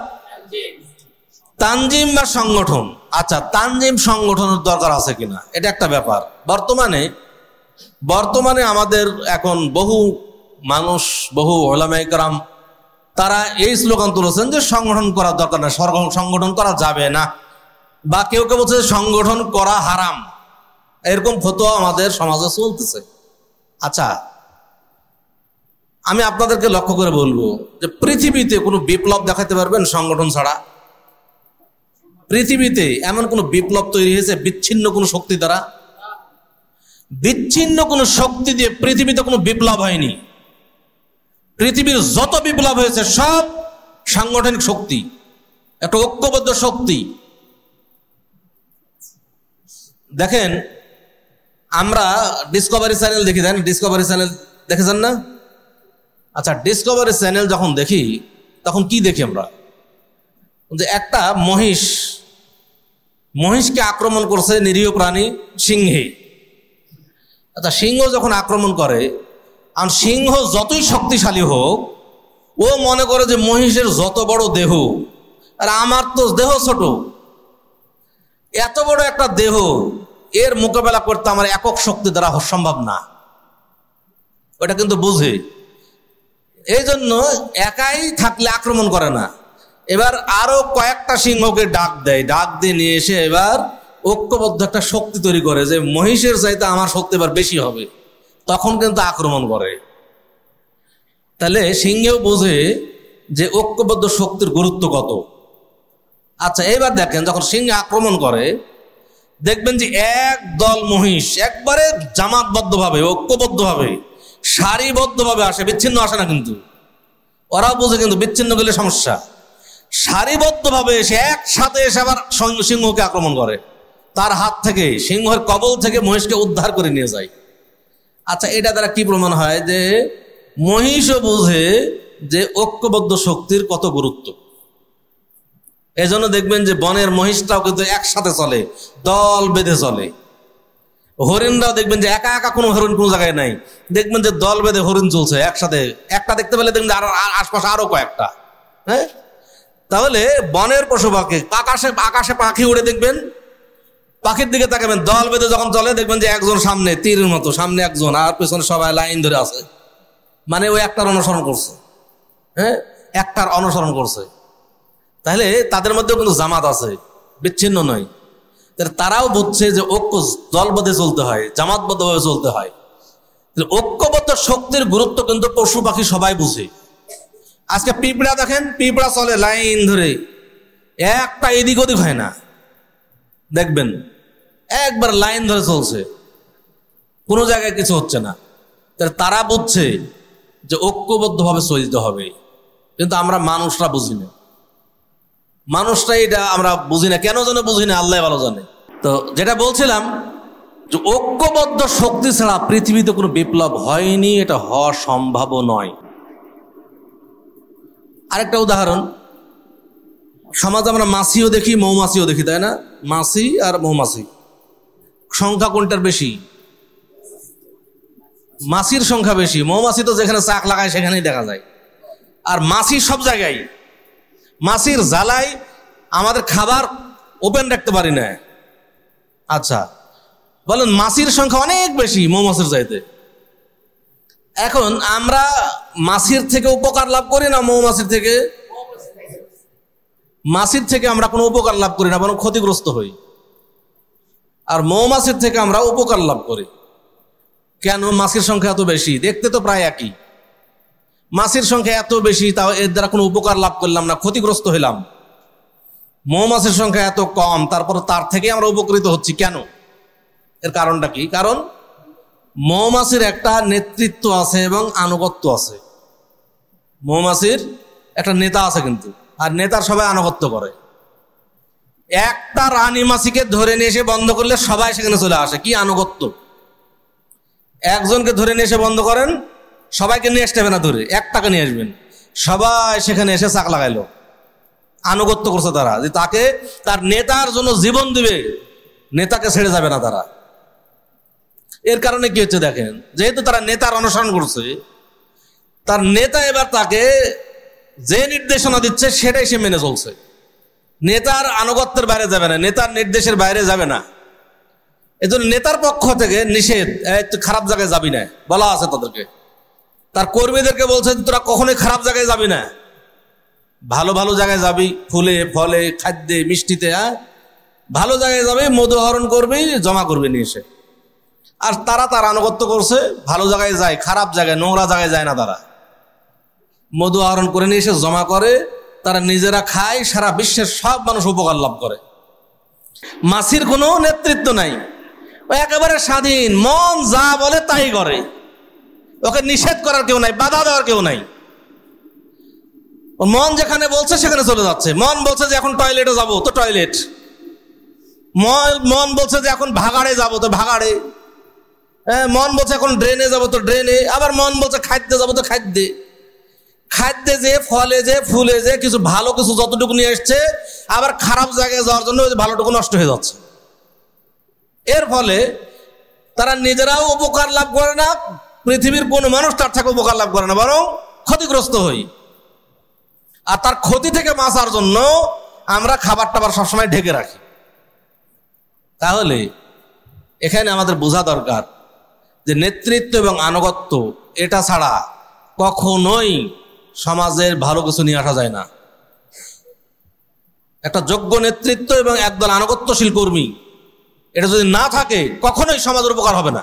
তানজিম বা সংগঠন আচ্ছা তানজিম সংগঠনের দরকার আছে কিনা এটা একটা ব্যাপার বর্তমানে বর্তমানে আমাদের এখন বহু মানুষ বহু ওলামাইকরাম তারা এই স্লোগান তুলেছেন যে সংগঠন করার দরকার না সংগঠন করা যাবে না বা কেউ কেউ বলছে সংগঠন করা হারাম এরকম ফতোয়া আমাদের সমাজে চলতেছে আচ্ছা আমি আপনাদেরকে লক্ষ্য করে বলবো যে পৃথিবীতে কোনো বিপ্লব দেখাতে পারবেন সংগঠন ছাড়া পৃথিবীতে এমন কোনো বিপ্লব তৈরি হয়েছে বিচ্ছিন্ন কোনো শক্তি দ্বারা বিচ্ছিন্ন কোনো শক্তি দিয়ে পৃথিবীতে কোনো বিপ্লব হয়নি পৃথিবীর যত বিপ্লব হয়েছে সব সাংগঠনিক শক্তি একটা ঐক্যবদ্ধ শক্তি দেখেন আমরা ডিসকভারি চ্যানেল দেখি দেন ডিসকভারি চ্যানেল দেখেছেন না আচ্ছা ডিসকভারি চ্যানেল যখন দেখি তখন কি দেখি আমরা যে একটা মহিষ মহিষকে আক্রমণ করছে নিরীহ প্রাণী সিংহে আচ্ছা সিংহ যখন আক্রমণ করে আর সিংহ যতই শক্তিশালী হোক ও মনে করে যে মহিষের যত বড় দেহ আর আমার তো দেহ ছোট এত বড় একটা দেহ এর মোকাবেলা করতে আমার একক শক্তি দ্বারা সম্ভব না ওটা কিন্তু বুঝে এই জন্য একাই থাকলে আক্রমণ করে না এবার আরো কয়েকটা সিংহকে ডাক দেয় ডাক দিয়ে নিয়ে এসে এবার ঐক্যবদ্ধ একটা শক্তি তৈরি করে যে মহিষের চাইতে আমার শক্তি এবার বেশি হবে তখন কিন্তু আক্রমণ করে তাহলে সিংহেও বোঝে যে ঐক্যবদ্ধ শক্তির গুরুত্ব কত আচ্ছা এবার দেখেন যখন সিংহে আক্রমণ করে দেখবেন যে এক দল মহিষ একবারে জামাতবদ্ধভাবে ঐক্যবদ্ধভাবে সারিবদ্ধভাবে আসে বিচ্ছিন্ন আসে না কিন্তু ওরা বোঝে কিন্তু বিচ্ছিন্ন গেলে সমস্যা সারিবদ্ধভাবে এসে একসাথে এসে আবার সিংহকে আক্রমণ করে তার হাত থেকে সিংহের কবল থেকে মহিষকে উদ্ধার করে নিয়ে যায় আচ্ছা এটা দ্বারা কি প্রমাণ হয় যে মহিষও বোঝে যে ঐক্যবদ্ধ শক্তির কত গুরুত্ব এজন্য দেখবেন যে বনের মহিষটাও কিন্তু একসাথে চলে দল বেঁধে চলে হরিণরাও দেখবেন যে একা একা কোনো হরিণ কোনো জায়গায় নাই দেখবেন যে দল বেঁধে হরিণ চলছে একসাথে একটা দেখতে পেলে দেখবেন আর আশপাশে আরো কয়েকটা হ্যাঁ তাহলে বনের পশু পাখি আকাশে আকাশে পাখি উড়ে দেখবেন পাখির দিকে তাকাবেন দল বেঁধে যখন চলে দেখবেন যে একজন সামনে তীরের মতো সামনে একজন আর পেছনে সবাই লাইন ধরে আছে মানে ওই একটার অনুসরণ করছে হ্যাঁ একটার অনুসরণ করছে তাহলে তাদের মধ্যে কিন্তু জামাত আছে বিচ্ছিন্ন নয় তারাও বুঝছে যে ঐক্য দলবদ্ধে চলতে হয় জামাতবদ্ধভাবে চলতে হয় ঐক্যবদ্ধ শক্তির গুরুত্ব কিন্তু পশু পাখি সবাই বুঝে আজকে পিঁপড়া দেখেন পিঁপড়া চলে লাইন ধরে একটা এদিক ওদিক হয় না দেখবেন একবার লাইন ধরে চলছে কোনো জায়গায় কিছু হচ্ছে না তারা বুঝছে যে ঐক্যবদ্ধভাবে চলতে হবে কিন্তু আমরা মানুষরা বুঝি না মানুষটা এটা আমরা বুঝি না কেন জানে বুঝি না আল্লাহ ভালো জানে তো যেটা বলছিলাম যে ঐক্যবদ্ধ শক্তি ছাড়া পৃথিবীতে কোনো বিপ্লব হয়নি এটা হওয়া সম্ভব নয় আরেকটা উদাহরণ সমাজে আমরা মাসিও দেখি মৌমাছিও দেখি তাই না মাসি আর মৌমাছি সংখ্যা কোনটার বেশি মাছির সংখ্যা বেশি মৌমাছি তো যেখানে চাক লাগায় সেখানেই দেখা যায় আর মাছি সব জায়গায় মাসির জ্বালায় আমাদের খাবার ওপেন রাখতে পারি না আচ্ছা বলেন মাসির সংখ্যা অনেক বেশি মৌমাছির চাইতে এখন আমরা মাছির থেকে উপকার লাভ করি না মৌমাছির থেকে মাছির থেকে আমরা কোনো উপকার লাভ করি না বরং ক্ষতিগ্রস্ত হই আর মৌমাছির থেকে আমরা উপকার লাভ করি কেন মাসির সংখ্যা এত বেশি দেখতে তো প্রায় একই মাছের সংখ্যা এত বেশি তাও এর দ্বারা কোনো উপকার লাভ করলাম না ক্ষতিগ্রস্ত হইলাম মৌমাছির সংখ্যা এত কম তারপর তার থেকে আমরা উপকৃত হচ্ছি কেন এর কারণটা কি কারণ মৌমাছির একটা নেতৃত্ব আছে এবং আনুগত্য আছে মৌমাছির একটা নেতা আছে কিন্তু আর নেতার সবাই আনুগত্য করে একটা রানী মাসিকে ধরে নিয়ে এসে বন্ধ করলে সবাই সেখানে চলে আসে কি আনুগত্য একজনকে ধরে নিয়ে এসে বন্ধ করেন সবাইকে নিয়ে আসতে হবে না দূরে একটাকে নিয়ে আসবেন সবাই সেখানে এসে চাক লাগাইলো আনুগত্য করছে তারা যে তাকে তার নেতার জন্য জীবন দিবে নেতাকে ছেড়ে যাবে না তারা এর কারণে কি হচ্ছে দেখেন যেহেতু তারা নেতার অনুসরণ করছে তার নেতা এবার তাকে যে নির্দেশনা দিচ্ছে সেটাই সে মেনে চলছে নেতার আনুগত্যের বাইরে যাবে না নেতার নির্দেশের বাইরে যাবে না এজন্য নেতার পক্ষ থেকে নিষেধ খারাপ জায়গায় যাবি না বলা আছে তাদেরকে তার কর্মীদেরকে বলছেন তোরা কখনোই খারাপ জায়গায় যাবি না ভালো ভালো জায়গায় যাবি ফুলে ফলে খাদ্যে মিষ্টিতে হ্যাঁ ভালো জায়গায় যাবে মধু হরণ করবে জমা করবে নিয়ে এসে আর তারা তার আনুগত্য করছে ভালো জায়গায় যায় খারাপ জায়গায় নোংরা জায়গায় যায় না তারা মধু আহরণ করে নিয়ে এসে জমা করে তারা নিজেরা খায় সারা বিশ্বের সব মানুষ উপকার লাভ করে মাসির কোনো নেতৃত্ব নাই একেবারে স্বাধীন মন যা বলে তাই করে ওকে নিষেধ করার কেউ নাই বাধা দেওয়ার কেউ নাই মন যেখানে বলছে সেখানে চলে যাচ্ছে মন বলছে যে এখন টয়লেটে যাব তো টয়লেট মন বলছে যে এখন ভাগাড়ে যাব তো ভাগাড়ে হ্যাঁ, মন বলছে এখন ড্রেনে যাব তো ড্রেনে আবার মন বলছে খাদ্যে যাব তো খাদ্যে খাদ্যে যে ফলে যে ফুলে যে কিছু ভালো কিছু যতটুকু নিয়ে এসছে আবার খারাপ জায়গায় যাওয়ার জন্য ওই ভালোটুকু নষ্ট হয়ে যাচ্ছে এর ফলে তারা নিজেরাও উপকার লাভ করে না পৃথিবীর কোনো মানুষ তার থেকে উপকার লাভ করে না বরং ক্ষতিগ্রস্ত হই আর তার ক্ষতি থেকে বাঁচার জন্য আমরা খাবার টাবার সবসময় ঢেকে রাখি তাহলে এখানে আমাদের বোঝা দরকার যে নেতৃত্ব এবং আনুগত্য এটা ছাড়া কখনোই সমাজের ভালো কিছু নিয়ে আসা যায় না একটা যোগ্য নেতৃত্ব এবং একদল আনুগত্যশীল কর্মী এটা যদি না থাকে কখনোই সমাজের উপকার হবে না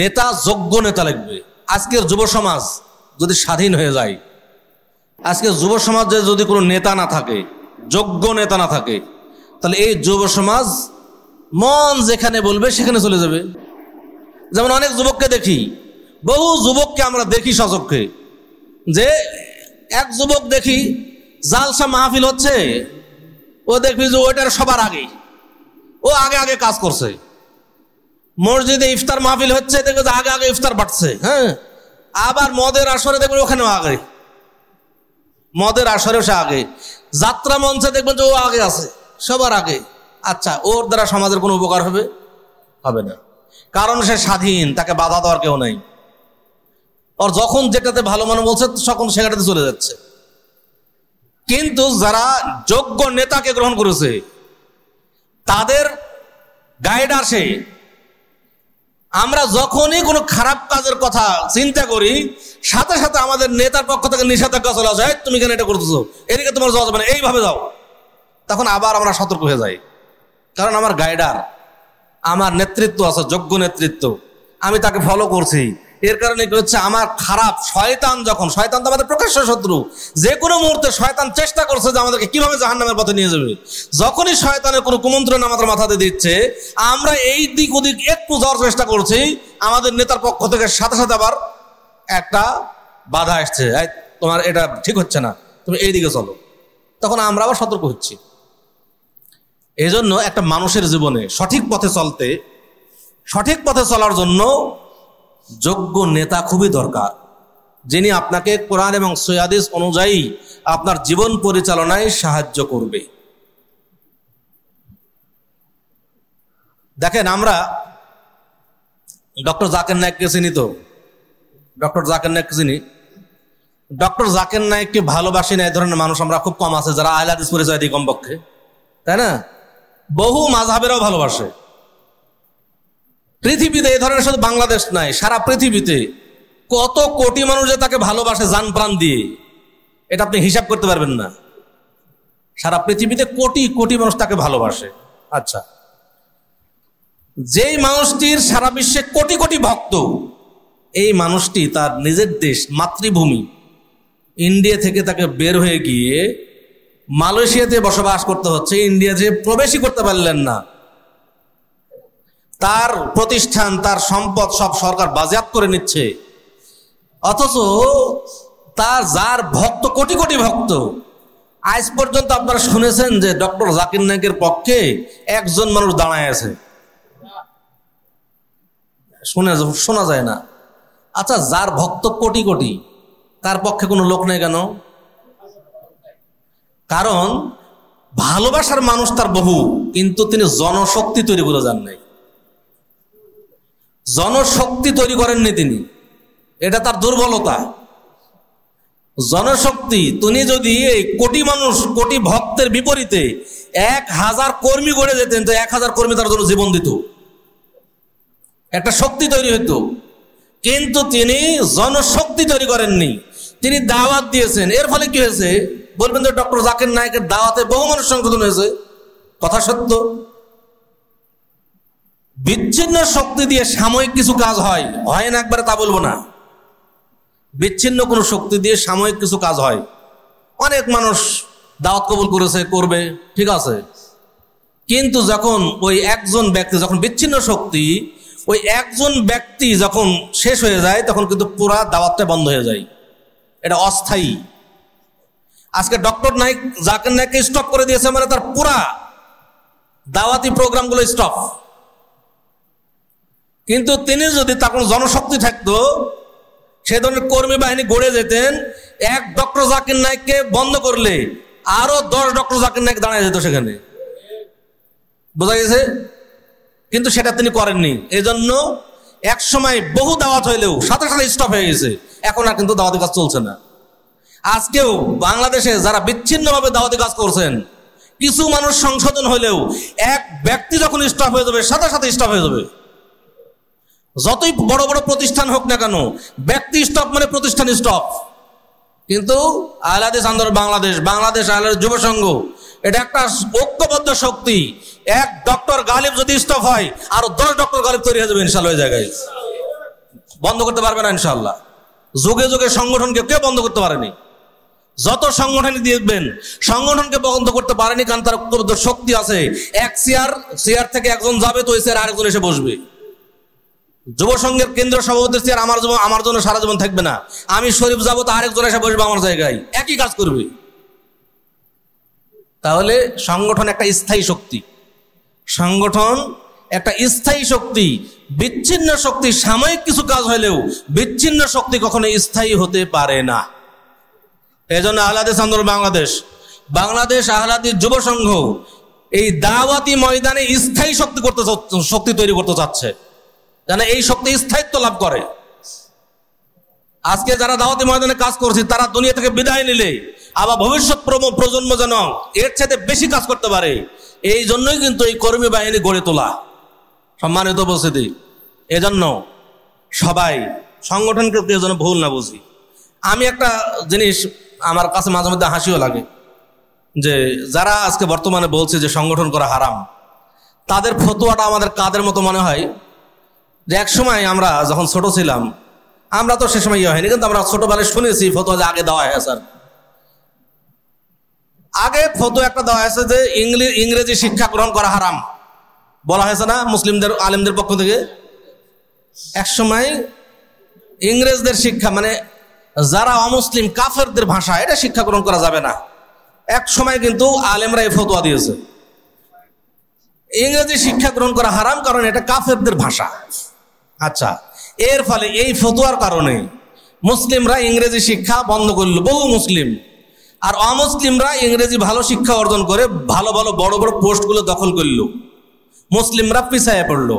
নেতা যোগ্য নেতা লাগবে আজকের যুব সমাজ যদি স্বাধীন হয়ে যায় আজকে যুব সমাজে যদি কোনো নেতা না থাকে যোগ্য নেতা না থাকে তাহলে এই যুব সমাজ মন যেখানে বলবে সেখানে চলে যাবে যেমন অনেক যুবককে দেখি বহু যুবককে আমরা দেখি সচক্ষে যে এক যুবক দেখি জালসা মাহফিল হচ্ছে ও দেখবি যে ওইটার সবার আগে ও আগে আগে কাজ করছে মসজিদে ইফতার মাহফিল হচ্ছে দেখবে যে আগে আগে ইফতার বাড়ছে হ্যাঁ আবার মদের আসরে দেখবেন ওখানেও আগে মদের আসরেও সে আগে যাত্রা মঞ্চে দেখবেন যে ও আগে আছে সবার আগে আচ্ছা ওর দ্বারা সমাজের কোনো উপকার হবে হবে না কারণ সে স্বাধীন তাকে বাধা দেওয়ার কেউ নাই ওর যখন যেটাতে ভালো মনে বলছে তখন সেটাতে চলে যাচ্ছে কিন্তু যারা যোগ্য নেতাকে গ্রহণ করেছে তাদের গাইড আসে আমরা যখনই কোনো খারাপ কাজের কথা চিন্তা করি সাথে সাথে আমাদের নেতার পক্ষ থেকে নিষেধাজ্ঞা চলে আসে তুমি কেন এটা করতেছো এদিকে তোমার যাওয়া যাবে না এইভাবে যাও তখন আবার আমরা সতর্ক হয়ে যাই কারণ আমার গাইডার আমার নেতৃত্ব আছে যোগ্য নেতৃত্ব আমি তাকে ফলো করছি এর কারণে কি হচ্ছে আমার খারাপ শয়তান যখন শয়তান তো আমাদের প্রকাশ্য শত্রু যে কোনো মুহূর্তে শয়তান চেষ্টা করছে যে আমাদেরকে কিভাবে জাহান্নামের পথে নিয়ে যাবে যখনই শয়তানের কোনো কুমন্ত্রণ আমাদের মাথাতে দিচ্ছে আমরা এই দিক ওদিক একটু যাওয়ার চেষ্টা করছি আমাদের নেতার পক্ষ থেকে সাথে সাথে আবার একটা বাধা আসছে তোমার এটা ঠিক হচ্ছে না তুমি এই দিকে চলো তখন আমরা আবার সতর্ক হচ্ছি এই জন্য একটা মানুষের জীবনে সঠিক পথে চলতে সঠিক পথে চলার জন্য যোগ্য নেতা খুবই দরকার যিনি আপনাকে কোরআন এবং সৈয়াদিস অনুযায়ী আপনার জীবন পরিচালনায় সাহায্য করবে দেখেন আমরা ডক্টর জাকের নায়ককে চিনি তো ডক্টর জাকের নায়ককে চিনি ডক্টর জাকের নায়ককে ভালোবাসি না এই ধরনের মানুষ আমরা খুব কম আছে যারা আহলাদিস পরিচয় দিই কমপক্ষে তাই না বহু মাঝহাবেরাও ভালোবাসে পৃথিবীতে এ ধরনের শুধু বাংলাদেশ নাই সারা পৃথিবীতে কত কোটি মানুষ যে তাকে ভালোবাসে যান প্রাণ দিয়ে এটা আপনি হিসাব করতে পারবেন না সারা পৃথিবীতে কোটি কোটি মানুষ তাকে ভালোবাসে আচ্ছা যেই মানুষটির সারা বিশ্বে কোটি কোটি ভক্ত এই মানুষটি তার নিজের দেশ মাতৃভূমি ইন্ডিয়া থেকে তাকে বের হয়ে গিয়ে মালয়েশিয়াতে বসবাস করতে হচ্ছে ইন্ডিয়া যে প্রবেশই করতে পারলেন না তার প্রতিষ্ঠান তার সম্পদ সব সরকার বাজেয়াত করে নিচ্ছে অথচ তার যার ভক্ত কোটি কোটি ভক্ত আজ পর্যন্ত আপনারা শুনেছেন যে ডক্টর জাকির নায়কের পক্ষে একজন মানুষ দাঁড়ায় আছে শুনে শোনা যায় না আচ্ছা যার ভক্ত কোটি কোটি তার পক্ষে কোনো লোক নেই কেন কারণ ভালোবাসার মানুষ তার বহু কিন্তু তিনি জনশক্তি তৈরি করে যান নাই জনশক্তি তৈরি করেননি তিনি এটা তার দুর্বলতা জনশক্তি তিনি যদি এই কোটি মানুষ কোটি ভক্তের বিপরীতে এক হাজার কর্মী গড়ে যেতেন তো এক হাজার কর্মী তার জন্য জীবন দিত একটা শক্তি তৈরি হতো কিন্তু তিনি জনশক্তি তৈরি করেননি তিনি দাওয়াত দিয়েছেন এর ফলে কি হয়েছে বলবেন যে ডক্টর জাকির নায়কের দাওয়াতে বহু মানুষ সংশোধন হয়েছে কথা সত্য বিচ্ছিন্ন শক্তি দিয়ে সাময়িক কিছু কাজ হয় হয় না একবারে তা বলবো না বিচ্ছিন্ন কোনো শক্তি দিয়ে সাময়িক কিছু কাজ হয় অনেক মানুষ দাওয়াত কবুল করেছে করবে ঠিক আছে কিন্তু যখন ওই একজন ব্যক্তি যখন বিচ্ছিন্ন শক্তি ওই একজন ব্যক্তি যখন শেষ হয়ে যায় তখন কিন্তু পুরা দাওয়াতটা বন্ধ হয়ে যায় এটা অস্থায়ী আজকে ডক্টর নাইক জাকির নাইককে স্টপ করে দিয়েছে মানে তার পুরা দাওয়াতি প্রোগ্রামগুলো স্টপ কিন্তু তিনি যদি তখন জনশক্তি থাকতো সে ধরনের কর্মী বাহিনী গড়ে যেতেন এক ডক্টর জাকির নায়ককে বন্ধ করলে আরো দশ ডক্টর জাকির নায়ক দাঁড়ায় যেত সেখানে বোঝা গেছে কিন্তু সেটা তিনি করেননি এই জন্য এক সময় বহু দাওয়াত হইলেও সাথে সাথে স্টপ হয়ে গেছে এখন আর কিন্তু দাওয়াতি কাজ চলছে না আজকেও বাংলাদেশে যারা বিচ্ছিন্নভাবে দাওয়াতি কাজ করছেন কিছু মানুষ সংশোধন হইলেও এক ব্যক্তি যখন স্টপ হয়ে যাবে সাথে সাথে স্টপ হয়ে যাবে যতই বড় বড় প্রতিষ্ঠান হোক না কেন ব্যক্তি স্টক মানে প্রতিষ্ঠান স্টক কিন্তু আয়লাদেশ আন্দোলন বাংলাদেশ বাংলাদেশ আহলাদ যুব সংঘ এটা একটা ঐক্যবদ্ধ শক্তি এক ডক্টর গালিব যদি স্টক হয় আর দশ ডক্টর গালিব তৈরি হয়ে যাবে ইনশাল্লাহ ওই জায়গায় বন্ধ করতে পারবে না ইনশাল্লাহ যুগে যুগে সংগঠনকে কেউ বন্ধ করতে পারেনি যত সংগঠন দেখবেন সংগঠনকে বন্ধ করতে পারেনি কারণ তার ঐক্যবদ্ধ শক্তি আছে এক চেয়ার চেয়ার থেকে একজন যাবে তো ওই চেয়ার আরেকজন এসে বসবে যুব সংঘের কেন্দ্র সভাপতির চেয়ার আমার জীবন আমার জন্য সারা জীবন থাকবে না আমি শরীফ যাবো তো আরেকজন এসে বসবে আমার জায়গায় একই কাজ করবে তাহলে সংগঠন একটা স্থায়ী শক্তি সংগঠন একটা স্থায়ী শক্তি বিচ্ছিন্ন শক্তি সাময়িক কিছু কাজ হলেও বিচ্ছিন্ন শক্তি কখনো স্থায়ী হতে পারে না এই জন্য আহ্লাদিস আন্দোলন বাংলাদেশ বাংলাদেশ আহ্লাদিস যুব সংঘ এই দাওয়াতি ময়দানে স্থায়ী শক্তি করতে শক্তি তৈরি করতে চাচ্ছে যেন এই শক্তি স্থায়িত্ব লাভ করে আজকে যারা দাওয়াতি ময়দানে কাজ করছে তারা দুনিয়া থেকে বিদায় নিলে আবার ভবিষ্যৎ প্রজন্ম যেন এর চাইতে বেশি কাজ করতে পারে এই জন্যই কিন্তু এই কর্মী বাহিনী গড়ে তোলা সম্মানিত উপস্থিতি এজন্য সবাই সংগঠনকে কেউ যেন ভুল না বুঝি আমি একটা জিনিস আমার কাছে মাঝে মধ্যে হাসিও লাগে যে যারা আজকে বর্তমানে বলছে যে সংগঠন করা হারাম তাদের ফতুয়াটা আমাদের কাদের মতো মনে হয় যে এক সময় আমরা যখন ছোট ছিলাম আমরা তো সে সময় ইয়ে হয়নি কিন্তু আমরা ছোটবেলায় শুনেছি ফতোয়া যে আগে দেওয়া হয়েছে স্যার আগে ফতোয়া একটা দেওয়া হয়েছে যে ইংলিশ ইংরেজি শিক্ষা গ্রহণ করা হারাম বলা হয়েছে না মুসলিমদের আলেমদের পক্ষ থেকে এক সময় ইংরেজদের শিক্ষা মানে যারা অমুসলিম কাফেরদের ভাষা এটা শিক্ষা গ্রহণ করা যাবে না এক সময় কিন্তু আলেমরা এই ফতোয়া দিয়েছে ইংরেজি শিক্ষা গ্রহণ করা হারাম কারণ এটা কাফেরদের ভাষা আচ্ছা এর ফলে এই ফতুয়ার কারণে মুসলিমরা ইংরেজি শিক্ষা বন্ধ করল বহু মুসলিম আর অমুসলিমরা ইংরেজি ভালো শিক্ষা অর্জন করে ভালো ভালো বড় বড় পোস্টগুলো দখল করল মুসলিমরা পিছায় পড়লো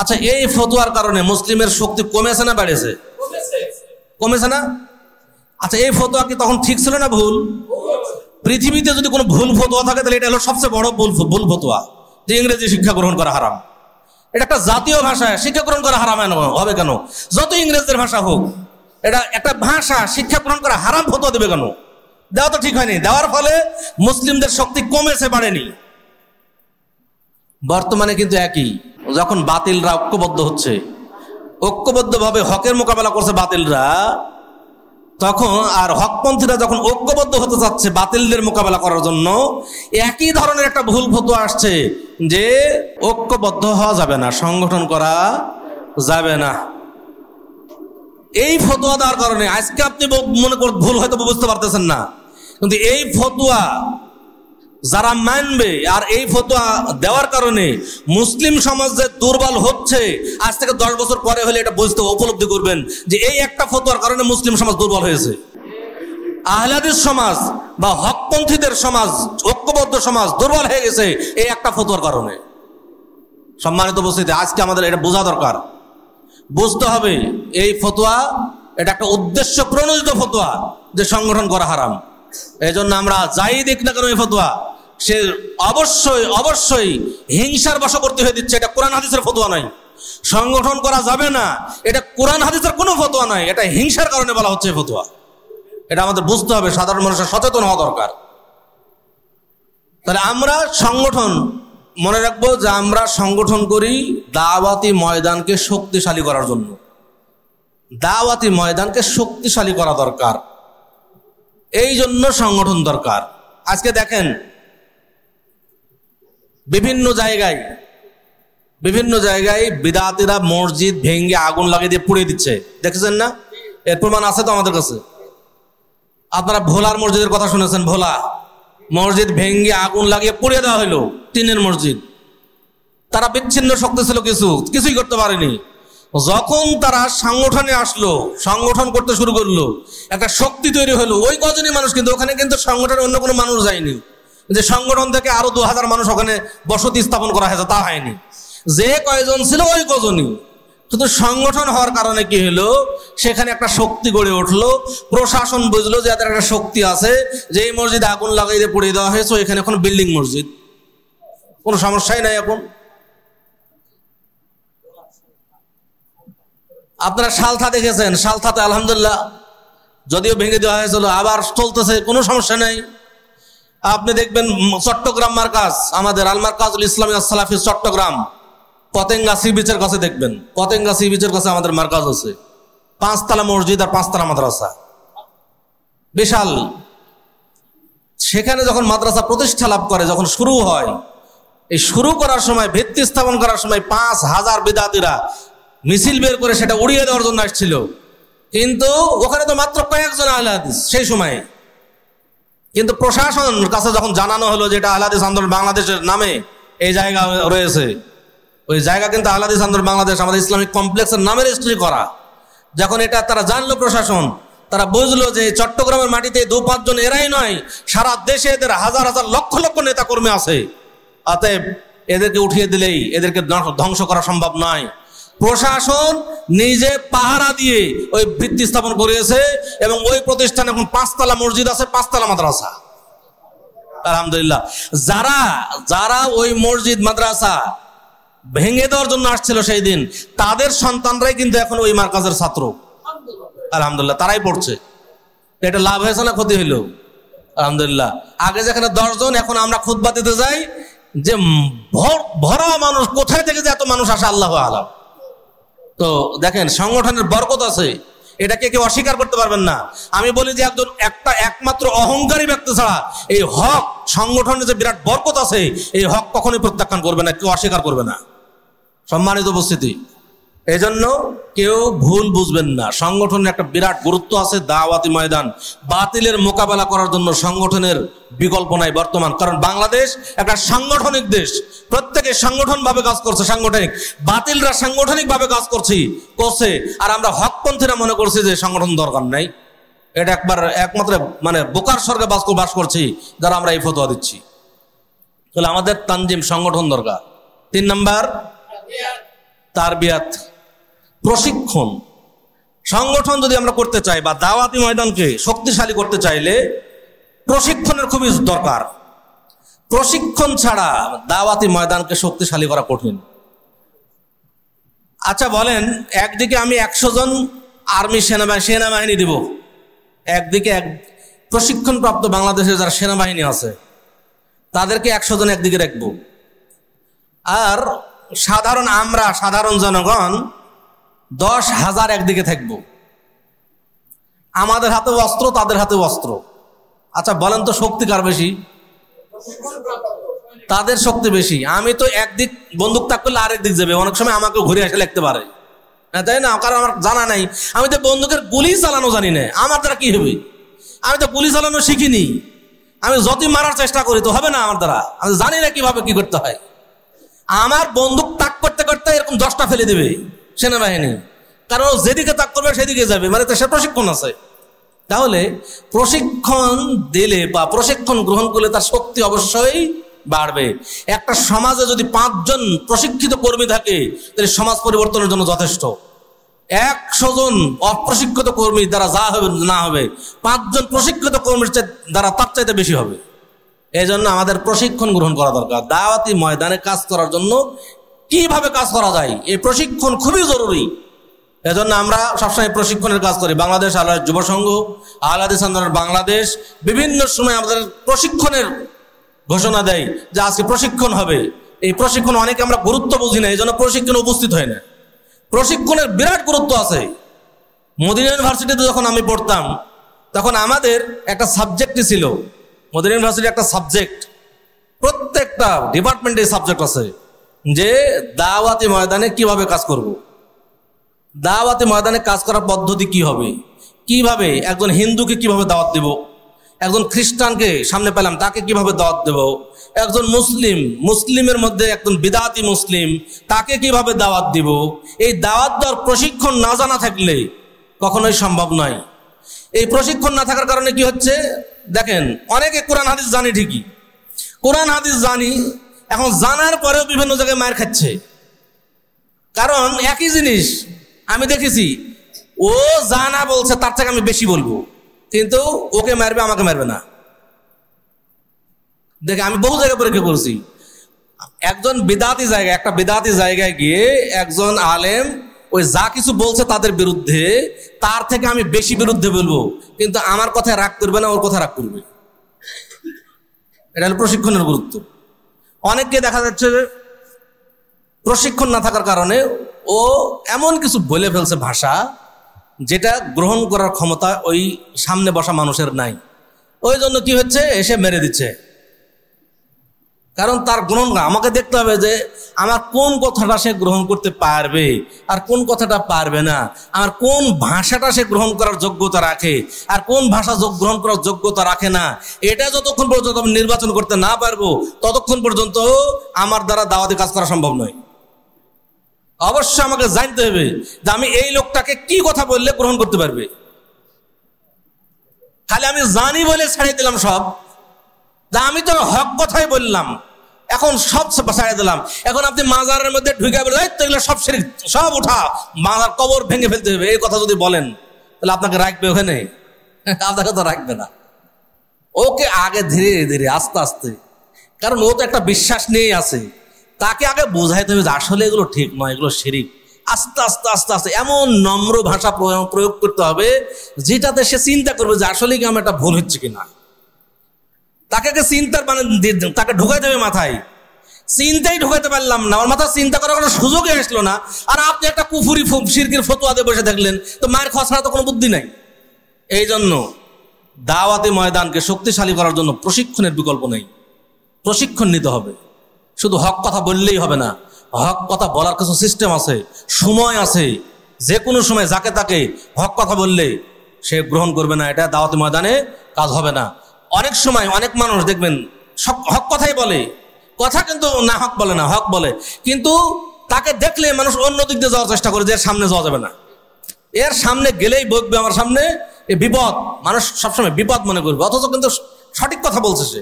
আচ্ছা এই ফতুয়ার কারণে মুসলিমের শক্তি কমেছে না বেড়েছে কমেছে না আচ্ছা এই ফতুয়া কি তখন ঠিক ছিল না ভুল পৃথিবীতে যদি কোনো ভুল ফতোয়া থাকে তাহলে এটা হলো সবচেয়ে বড় ভুল ভুল ফতুয়া যে ইংরেজি শিক্ষা গ্রহণ করা হারাম এটা একটা জাতীয় ভাষা শিক্ষা গ্রহণ করা হারাম হবে কেন যত ইংরেজদের ভাষা হোক এটা একটা ভাষা শিক্ষা গ্রহণ করা হারাম ফতো দেবে কেন দেওয়া তো ঠিক হয়নি দেওয়ার ফলে মুসলিমদের শক্তি কমেছে বাড়েনি বর্তমানে কিন্তু একই যখন বাতিলরা ঐক্যবদ্ধ হচ্ছে ঐক্যবদ্ধভাবে হকের মোকাবেলা করছে বাতিলরা তখন আর হকপন্থীরা যখন ঐক্যবদ্ধ হতে চাচ্ছে বাতিলদের মোকাবেলা করার জন্য একই ধরনের একটা ভুল ফতুয়া আসছে যে ঐক্যবদ্ধ হওয়া যাবে না সংগঠন করা যাবে না এই ফতোয়া দেওয়ার কারণে আজকে আপনি মনে কর ভুল হয়তো বুঝতে পারতেছেন না কিন্তু এই ফতুয়া যারা মানবে আর এই ফতোয়া দেওয়ার কারণে মুসলিম সমাজ যে দুর্বল হচ্ছে আজ থেকে দশ বছর পরে হলে এটা বুঝতে উপলব্ধি করবেন যে এই একটা ফতোয়ার কারণে মুসলিম সমাজ দুর্বল হয়েছে আহলাদিস সমাজ বা হকপন্থীদের সমাজ ঐক্যবদ্ধ সমাজ দুর্বল হয়ে গেছে এই একটা ফতোয়ার কারণে সম্মানিত উপস্থিতি আজকে আমাদের এটা বোঝা দরকার বুঝতে হবে এই ফতোয়া এটা একটা উদ্দেশ্য প্রণোদিত ফতোয়া যে সংগঠন করা হারাম এই জন্য আমরা যাই দেখ না কেন এই ফতোয়া সে অবশ্যই অবশ্যই হিংসার বশবর্তী হয়ে দিচ্ছে এটা কোরআন হাদিসের ফতোয়া নয় সংগঠন করা যাবে না এটা কোরআন হাদিসের কোনো ফতোয়া নয় এটা হিংসার কারণে বলা হচ্ছে ফতোয়া এটা আমাদের বুঝতে হবে সাধারণ মানুষের সচেতন হওয়া দরকার তাহলে আমরা সংগঠন মনে রাখবো যে আমরা সংগঠন করি দাওয়াতি ময়দানকে শক্তিশালী করার জন্য দাওয়াতি ময়দানকে শক্তিশালী করা দরকার এই জন্য সংগঠন দরকার আজকে দেখেন বিভিন্ন জায়গায় বিভিন্ন জায়গায় বিদাতিরা মসজিদ ভেঙ্গে আগুন লাগিয়ে দিয়ে পুড়িয়ে দিচ্ছে দেখেছেন না এর প্রমাণ আছে তো আমাদের কাছে আপনারা ভোলার মসজিদের কথা শুনেছেন ভোলা মসজিদ ভেঙ্গে আগুন লাগিয়ে পুড়িয়ে দেওয়া হলো টিনের মসজিদ তারা বিচ্ছিন্ন শক্তি ছিল কিছু কিছুই করতে পারেনি যখন তারা সংগঠনে আসলো সংগঠন করতে শুরু করলো একটা শক্তি তৈরি হলো ওই কজনই মানুষ কিন্তু ওখানে কিন্তু সংগঠনে অন্য কোনো মানুষ যায়নি যে সংগঠন থেকে আরো দু হাজার মানুষ ওখানে বসতি স্থাপন করা হয়েছে তা হয়নি যে কয়জন ছিল ওই কজনই শুধু সংগঠন হওয়ার কারণে কি হলো সেখানে একটা শক্তি গড়ে উঠলো প্রশাসন বুঝলো যে এদের একটা শক্তি আছে যে এই মসজিদে আগুন লাগাই দিয়ে পুড়িয়ে দেওয়া হয়েছে এখানে এখন বিল্ডিং মসজিদ কোনো সমস্যাই নাই এখন আপনারা সালথা দেখেছেন সালথাতে আলহামদুলিল্লাহ যদিও ভেঙে দেওয়া হয়েছিল আবার চলতেছে কোনো সমস্যা নাই আপনি দেখবেন চট্টগ্রাম মার্কাজ আমাদের মার্কাজুল ইসলামী সালাফি চট্টগ্রাম পতেঙ্গা সি বিচের কাছে দেখবেন পতেঙ্গা সি বিচের কাছে আমাদের মার্কাজ আছে পাঁচতলা মসজিদ আর পাঁচতলা মাদ্রাসা বিশাল সেখানে যখন মাদ্রাসা প্রতিষ্ঠা লাভ করে যখন শুরু হয় এই শুরু করার সময় ভিত্তি স্থাপন করার সময় পাঁচ হাজার বিদাতিরা মিছিল বের করে সেটা উড়িয়ে দেওয়ার জন্য আসছিল কিন্তু ওখানে তো মাত্র কয়েকজন আহলে হাদিস সেই সময় কিন্তু প্রশাসন কাছে যখন জানানো হলো যে এটা আহলাদিস আন্দোলন বাংলাদেশের নামে এই জায়গা রয়েছে ওই জায়গা কিন্তু আহ্লাদিস আন্দোলন বাংলাদেশ আমাদের ইসলামিক কমপ্লেক্সের নামে রেজিস্ট্রি করা যখন এটা তারা জানলো প্রশাসন তারা বুঝলো যে চট্টগ্রামের মাটিতে দু পাঁচজন এরাই নয় সারা দেশে এদের হাজার হাজার লক্ষ লক্ষ নেতা কর্মী আছে অতএব এদেরকে উঠিয়ে দিলেই এদেরকে ধ্বংস করা সম্ভব নয় প্রশাসন নিজে পাহারা দিয়ে ওই ভিত্তি স্থাপন করিয়েছে এবং ওই প্রতিষ্ঠানে এখন পাঁচতলা মসজিদ আছে পাঁচতলা মাদ্রাসা আলহামদুলিল্লাহ যারা যারা ওই মসজিদ মাদ্রাসা ভেঙে দেওয়ার জন্য আসছিল সেই দিন তাদের সন্তানরাই কিন্তু এখন ওই মার্কাজের ছাত্র আলহামদুলিল্লাহ তারাই পড়ছে এটা লাভ হয়েছে না ক্ষতি হইল আলহামদুলিল্লাহ আগে যেখানে দশজন এখন আমরা খুদ্ দিতে যাই যে ভরা মানুষ কোথায় থেকে যে এত মানুষ আসে আল্লাহ আলাম তো দেখেন সংগঠনের বরকত আছে এটাকে কেউ অস্বীকার করতে পারবেন না আমি বলি যে একজন একটা একমাত্র অহংকারী ব্যক্তি ছাড়া এই হক সংগঠনের যে বিরাট বরকত আছে এই হক কখনোই প্রত্যাখ্যান করবে না কেউ অস্বীকার করবে না সম্মানিত উপস্থিতি এজন্য কেউ ভুল বুঝবেন না সংগঠনের একটা বিরাট গুরুত্ব আছে দাওয়াতি ময়দান বাতিলের মোকাবেলা করার জন্য সংগঠনের বিকল্প নাই বর্তমান কারণ বাংলাদেশ একটা সাংগঠনিক দেশ প্রত্যেকে ভাবে কাজ করছে সাংগঠনিক বাতিলরা সাংগঠনিকভাবে কাজ করছি করছে আর আমরা হকপন্থীরা মনে করছি যে সংগঠন দরকার নাই এটা একবার একমাত্র মানে বোকার স্বর্গে বাস বাস করছি যারা আমরা এই ফতোয়া দিচ্ছি তাহলে আমাদের তানজিম সংগঠন দরকার তিন নাম্বার তারবিয়াত প্রশিক্ষণ সংগঠন যদি আমরা করতে চাই বা দাওয়াতি ময়দানকে শক্তিশালী করতে চাইলে প্রশিক্ষণের খুবই দরকার প্রশিক্ষণ ছাড়া দাওয়াতি ময়দানকে শক্তিশালী করা কঠিন আচ্ছা বলেন একদিকে আমি একশো জন আর্মি সেনাবাহিনী সেনাবাহিনী দিব একদিকে এক প্রশিক্ষণপ্রাপ্ত বাংলাদেশের যারা সেনাবাহিনী আছে তাদেরকে একশো জন একদিকে রাখব আর সাধারণ আমরা সাধারণ জনগণ দশ হাজার একদিকে থাকব আমাদের হাতে অস্ত্র তাদের হাতে অস্ত্র আচ্ছা বলেন তো শক্তি কার বেশি তাদের শক্তি বেশি আমি তো একদিক বন্দুক তাক করলে আরেক দিক যাবে অনেক সময় আমাকে ঘুরে আসে লিখতে পারে হ্যাঁ তাই না কারণ আমার জানা নাই আমি তো বন্দুকের গুলি চালানো জানি না আমার দ্বারা কি হবে আমি তো গুলি চালানো শিখিনি আমি যতই মারার চেষ্টা করি তো হবে না আমার দ্বারা আমি জানি না কিভাবে কি করতে হয় আমার বন্দুক তাক করতে করতে এরকম দশটা ফেলে দেবে সেনাবাহিনী তারা যেদিকে তাক করবে সেদিকে যাবে মানে সে প্রশিক্ষণ আছে তাহলে প্রশিক্ষণ দিলে বা প্রশিক্ষণ গ্রহণ করলে তার শক্তি অবশ্যই বাড়বে একটা সমাজে যদি পাঁচজন প্রশিক্ষিত কর্মী থাকে তাহলে সমাজ পরিবর্তনের জন্য যথেষ্ট একশো জন অপ্রশিক্ষিত কর্মী দ্বারা যা হবে না হবে পাঁচজন প্রশিক্ষিত কর্মীর দ্বারা তার চাইতে বেশি হবে এই জন্য আমাদের প্রশিক্ষণ গ্রহণ করা দরকার দাওয়াতি ময়দানে কাজ করার জন্য কিভাবে কাজ করা যায় এই প্রশিক্ষণ খুবই জরুরি এজন্য আমরা সবসময় প্রশিক্ষণের কাজ করি বাংলাদেশ আল্লাহ যুব সংঘ আহ্লাদিস আন্দোলন বাংলাদেশ বিভিন্ন সময় আমাদের প্রশিক্ষণের ঘোষণা দেয় যে আজকে প্রশিক্ষণ হবে এই প্রশিক্ষণ অনেকে আমরা গুরুত্ব বুঝি না এই জন্য প্রশিক্ষণ উপস্থিত হয় না প্রশিক্ষণের বিরাট গুরুত্ব আছে মদিনা ইউনিভার্সিটিতে যখন আমি পড়তাম তখন আমাদের একটা সাবজেক্টই ছিল মদিনা ইউনিভার্সিটির একটা সাবজেক্ট প্রত্যেকটা ডিপার্টমেন্টে সাবজেক্ট আছে যে দাওয়াতি ময়দানে কিভাবে কাজ করব। দাওয়াতি ময়দানে কাজ করার পদ্ধতি কি হবে কিভাবে একজন হিন্দুকে কিভাবে দাওয়াত দেব একজন খ্রিস্টানকে সামনে পেলাম তাকে কিভাবে দাওয়াত দেব একজন মুসলিম মুসলিমের মধ্যে একজন বিদাতি মুসলিম তাকে কিভাবে দাওয়াত দিব এই দাওয়াত দেওয়ার প্রশিক্ষণ না জানা থাকলে কখনোই সম্ভব নয় এই প্রশিক্ষণ না থাকার কারণে কি হচ্ছে দেখেন অনেকে কোরআন হাদিস জানি ঠিকই কোরআন হাদিস জানি এখন জানার পরেও বিভিন্ন জায়গায় মায়ের খাচ্ছে কারণ একই জিনিস আমি দেখেছি ও জানা বলছে তার থেকে আমি বেশি বলবো কিন্তু ওকে মারবে আমাকে মারবে না দেখে আমি বহু জায়গায় পরীক্ষা করছি একজন বেদাতি জায়গায় একটা বেদাতি জায়গায় গিয়ে একজন আলেম ওই যা কিছু বলছে তাদের বিরুদ্ধে তার থেকে আমি বেশি বিরুদ্ধে বলবো কিন্তু আমার কথায় রাগ করবে না ওর কথা রাগ করবে এটা হলো প্রশিক্ষণের গুরুত্ব অনেককে দেখা যাচ্ছে প্রশিক্ষণ না থাকার কারণে ও এমন কিছু বলে ফেলছে ভাষা যেটা গ্রহণ করার ক্ষমতা ওই সামনে বসা মানুষের নাই ওই জন্য কি হচ্ছে এসে মেরে দিচ্ছে কারণ তার গ্রহণ আমাকে দেখতে হবে যে আমার কোন কথাটা সে গ্রহণ করতে পারবে আর কোন কথাটা পারবে না আমার কোন ভাষাটা সে গ্রহণ করার যোগ্যতা রাখে আর কোন ভাষা গ্রহণ করার যোগ্যতা রাখে না এটা যতক্ষণ পর্যন্ত আমি নির্বাচন করতে না পারবো ততক্ষণ পর্যন্ত আমার দ্বারা দাওয়াতে কাজ করা সম্ভব নয় অবশ্য আমাকে জানতে হবে যে আমি এই লোকটাকে কি কথা বললে গ্রহণ করতে পারবে খালি আমি জানি বলে ছাড়িয়ে দিলাম সব তা আমি তো হক কথাই বললাম এখন সব ছাড়িয়ে দিলাম এখন আপনি মাজারের মধ্যে ঢুকে বলে এগুলো সব সেরে সব উঠা মাজার কবর ভেঙে ফেলতে হবে এই কথা যদি বলেন তাহলে আপনাকে রাখবে ওখানে আপনাকে তো রাখবে না ওকে আগে ধীরে ধীরে আস্তে আস্তে কারণ ও তো একটা বিশ্বাস নিয়ে আছে তাকে আগে বোঝাইতে হবে যে আসলে এগুলো ঠিক নয় এগুলো শিরিক আস্তে আস্তে আস্তে আস্তে এমন নম্র ভাষা প্রয়োগ করতে হবে যেটাতে সে চিন্তা করবে যে আসলে কি আমার একটা ভুল হচ্ছে কিনা তাকে চিন্তার মানে তাকে ঢুকাই দেবে মাথায় চিন্তাই ঢুকাতে পারলাম না আমার মাথা চিন্তা করার কোনো সুযোগই আসলো না আর আপনি একটা কুফুরি সিরকির ফতোয়া দিয়ে বসে থাকলেন তো মায়ের খসড়া তো কোনো বুদ্ধি নাই এই জন্য দাওয়াতে ময়দানকে শক্তিশালী করার জন্য প্রশিক্ষণের বিকল্প নেই প্রশিক্ষণ নিতে হবে শুধু হক কথা বললেই হবে না হক কথা বলার কিছু সিস্টেম আছে সময় আছে যে কোনো সময় যাকে তাকে হক কথা বললে সে গ্রহণ করবে না এটা দাওয়াতে ময়দানে কাজ হবে না অনেক সময় অনেক মানুষ দেখবেন হক কথাই বলে কথা কিন্তু না হক বলে না হক বলে কিন্তু তাকে দেখলে মানুষ অন্য দিক দিয়ে যাওয়ার চেষ্টা করে যে এর সামনে যাওয়া যাবে না এর সামনে গেলেই বকবে আমার সামনে এ বিপদ মানুষ সবসময় বিপদ মনে করবে অথচ কিন্তু সঠিক কথা বলছে সে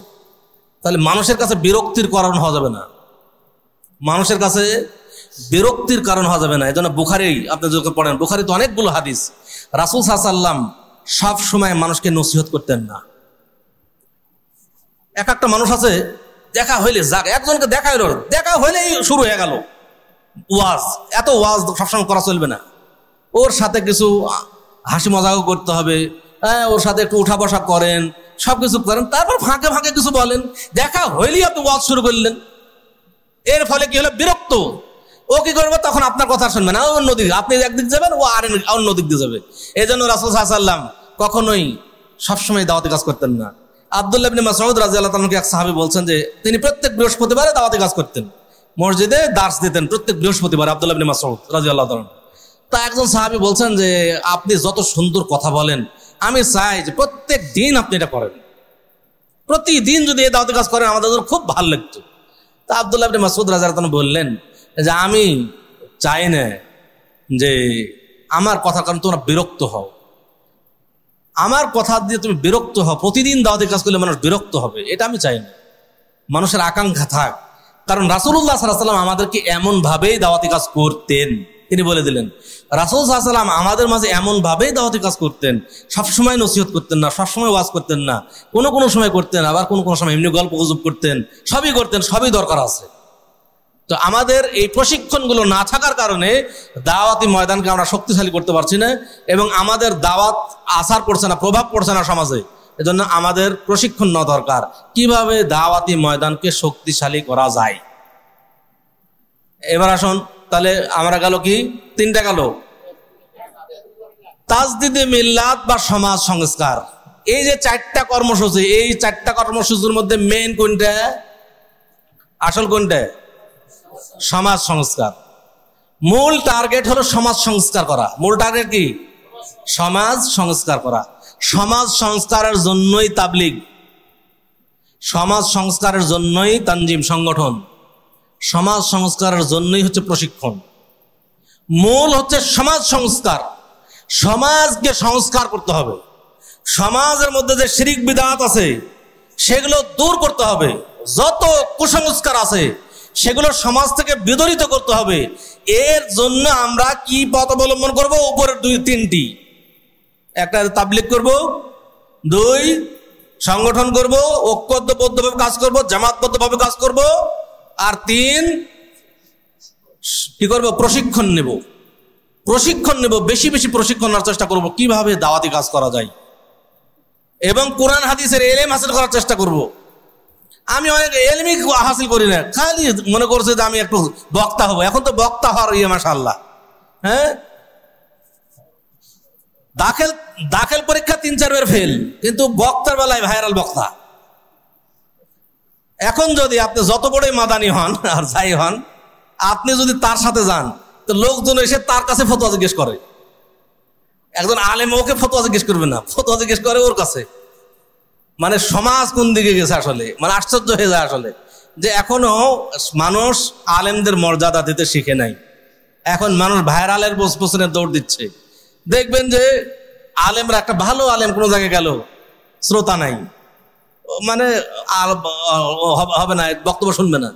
তাহলে মানুষের কাছে বিরক্তির কারণ হওয়া যাবে না মানুষের কাছে বিরক্তির কারণ হওয়া যাবে না এই জন্য বুখারি আপনি যদি পড়েন বুখারি তো অনেকগুলো হাদিস রাসুল সাহসাল্লাম সব সময় মানুষকে নসিহত করতেন না এক একটা মানুষ আছে দেখা হইলে যাক একজনকে দেখা হইল দেখা হইলেই শুরু হয়ে গেল ওয়াজ এত ওয়াজ সবসময় করা চলবে না ওর সাথে কিছু হাসি মজাও করতে হবে হ্যাঁ ওর সাথে একটু উঠা বসা করেন সব কিছু করেন তারপর ফাঁকে ফাঁকে কিছু বলেন দেখা হইলেই আপনি ওয়াজ শুরু করলেন এর ফলে কি হলো বিরক্ত ও কি করবে তখন আপনার কথা শুনবে না অন্যদিক আপনি একদিক যাবেন ও আর অন্যদিক দিয়ে যাবে এই জন্য রাসুল সাহা সাল্লাম কখনোই সবসময় দাওয়াতি কাজ করতেন না আবদুল্লাহ ইবনে মাসউদ রাদিয়াল্লাহু তাআলাকে এক সাহাবী বলছেন যে তিনি প্রত্যেক বৃহস্পতিবারে দাওয়াতে কাজ করতেন মসজিদে দাস দিতেন প্রত্যেক বৃহস্পতিবার আবদুল্লাহ ইবনে মাসউদ রাদিয়াল্লাহু তাআলা তা একজন সাহাবী বলছেন যে আপনি যত সুন্দর কথা বলেন আমি চাই যে প্রত্যেক দিন আপনি এটা করেন প্রতিদিন যদি এই দাওয়াতে কাজ করেন আমাদের খুব ভালো লাগতো তা আবদুল্লাহ ইবনে মাসউদ রাদিয়াল্লাহু বললেন যে আমি চাই না যে আমার কথা কারণ তোমরা বিরক্ত হও আমার কথা দিয়ে তুমি বিরক্ত হও প্রতিদিন দাওয়াতের কাজ করলে মানুষ বিরক্ত হবে এটা আমি চাই না মানুষের আকাঙ্ক্ষা থাক কারণ রাসুল্লাহ সাল্লাম আমাদেরকে এমনভাবেই দাওয়াতি কাজ করতেন তিনি বলে দিলেন রাসুল সাল্লাম আমাদের মাঝে এমনভাবেই দাওয়াতি কাজ করতেন সবসময় নসিহত করতেন না সবসময় ওয়াজ করতেন না কোনো কোনো সময় করতেন আবার কোনো কোনো সময় এমনি গল্প গুজব করতেন সবই করতেন সবই দরকার আছে তো আমাদের এই প্রশিক্ষণগুলো না থাকার কারণে দাওয়াতি ময়দানকে আমরা শক্তিশালী করতে পারছি না এবং আমাদের দাওয়াত আসার পড়ছে না প্রভাব পড়ছে না সমাজে এজন্য আমাদের প্রশিক্ষণ নেওয়া দরকার কিভাবে দাওয়াতি ময়দানকে শক্তিশালী করা যায় এবার আসুন তাহলে আমরা গেল কি তিনটা গেল তাজদিদে মিল্লাত বা সমাজ সংস্কার এই যে চারটা কর্মসূচি এই চারটা কর্মসূচির মধ্যে মেন কোনটা আসল কোনটা সমাজ সংস্কার মূল টার্গেট হলো সমাজ সংস্কার করা মূল টার্গেট কি সমাজ সংস্কার করা সমাজ সংস্কারের জন্যই তাবলিগ সমাজ সংস্কারের জন্যই তানজিম সংগঠন সমাজ সংস্কারের জন্যই হচ্ছে প্রশিক্ষণ মূল হচ্ছে সমাজ সংস্কার সমাজকে সংস্কার করতে হবে সমাজের মধ্যে যে শিরিক বিদাত আছে সেগুলো দূর করতে হবে যত কুসংস্কার আছে সেগুলো সমাজ থেকে বিদরিত করতে হবে এর জন্য আমরা কি পথ অবলম্বন করবো উপরের দুই তিনটি একটা তাবলিক করব দুই সংগঠন করব ঐক্যবদ্ধভাবে কাজ করব জামাতবদ্ধভাবে কাজ করব আর তিন কি করব প্রশিক্ষণ নেব প্রশিক্ষণ নেব বেশি বেশি প্রশিক্ষণ নেওয়ার চেষ্টা করব কিভাবে দাওয়াতি কাজ করা যায় এবং কোরআন হাদিসের এলেম হাসিল করার চেষ্টা করবো আমি অনেক এলমি হাসিল করি না খালি মনে করছে যে আমি একটু বক্তা হব এখন তো বক্তা হওয়ার ইয়ে মাসাল্লাহ হ্যাঁ দাখেল দাখেল পরীক্ষা তিন বার ফেল কিন্তু বক্তার বেলায় ভাইরাল বক্তা এখন যদি আপনি যত বড়ই মাদানি হন আর যাই হন আপনি যদি তার সাথে যান তো লোকজন এসে তার কাছে ফতোয়া জিজ্ঞেস করে একজন আলেম ওকে ফতোয়া জিজ্ঞেস করবে না ফতোয়া জিজ্ঞেস করে ওর কাছে মানে সমাজ কোন দিকে গেছে আসলে মানে আশ্চর্য হয়ে যায় আসলে যে এখনো মানুষ আলেমদের মর্যাদা দিতে শিখে নাই এখন মানুষ ভাইরালের বোস পোসনে দৌড় দিচ্ছে দেখবেন যে আলেমরা একটা ভালো আলেম কোনো জায়গায় গেল শ্রোতা নাই মানে হবে না বক্তব্য শুনবে না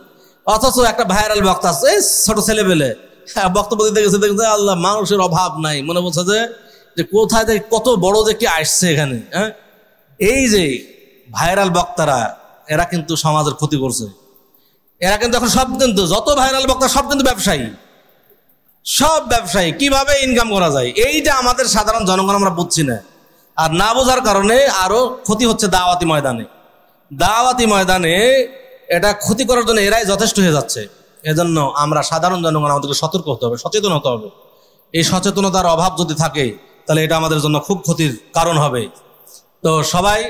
অথচ একটা ভাইরাল বক্তা আছে ছোট ছেলে পেলে হ্যাঁ বক্তব্য দিতে গেছে দেখছে আল্লাহ মানুষের অভাব নাই মনে বলছে যে কোথায় থেকে কত বড় দেখে আসছে এখানে হ্যাঁ এই যে ভাইরাল বক্তারা এরা কিন্তু সমাজের ক্ষতি করছে এরা কিন্তু এখন সব কিন্তু যত ভাইরাল বক্তা সব কিন্তু ব্যবসায়ী সব ব্যবসায়ী কিভাবে ইনকাম করা যায় এইটা আমাদের সাধারণ জনগণ আমরা বুঝছি না আর না বোঝার কারণে আরও ক্ষতি হচ্ছে দাওয়াতি ময়দানে দাওয়াতি ময়দানে এটা ক্ষতি করার জন্য এরাই যথেষ্ট হয়ে যাচ্ছে এজন্য আমরা সাধারণ জনগণ আমাদেরকে সতর্ক হতে হবে সচেতন হতে হবে এই সচেতনতার অভাব যদি থাকে তাহলে এটা আমাদের জন্য খুব ক্ষতির কারণ হবে তো সবাই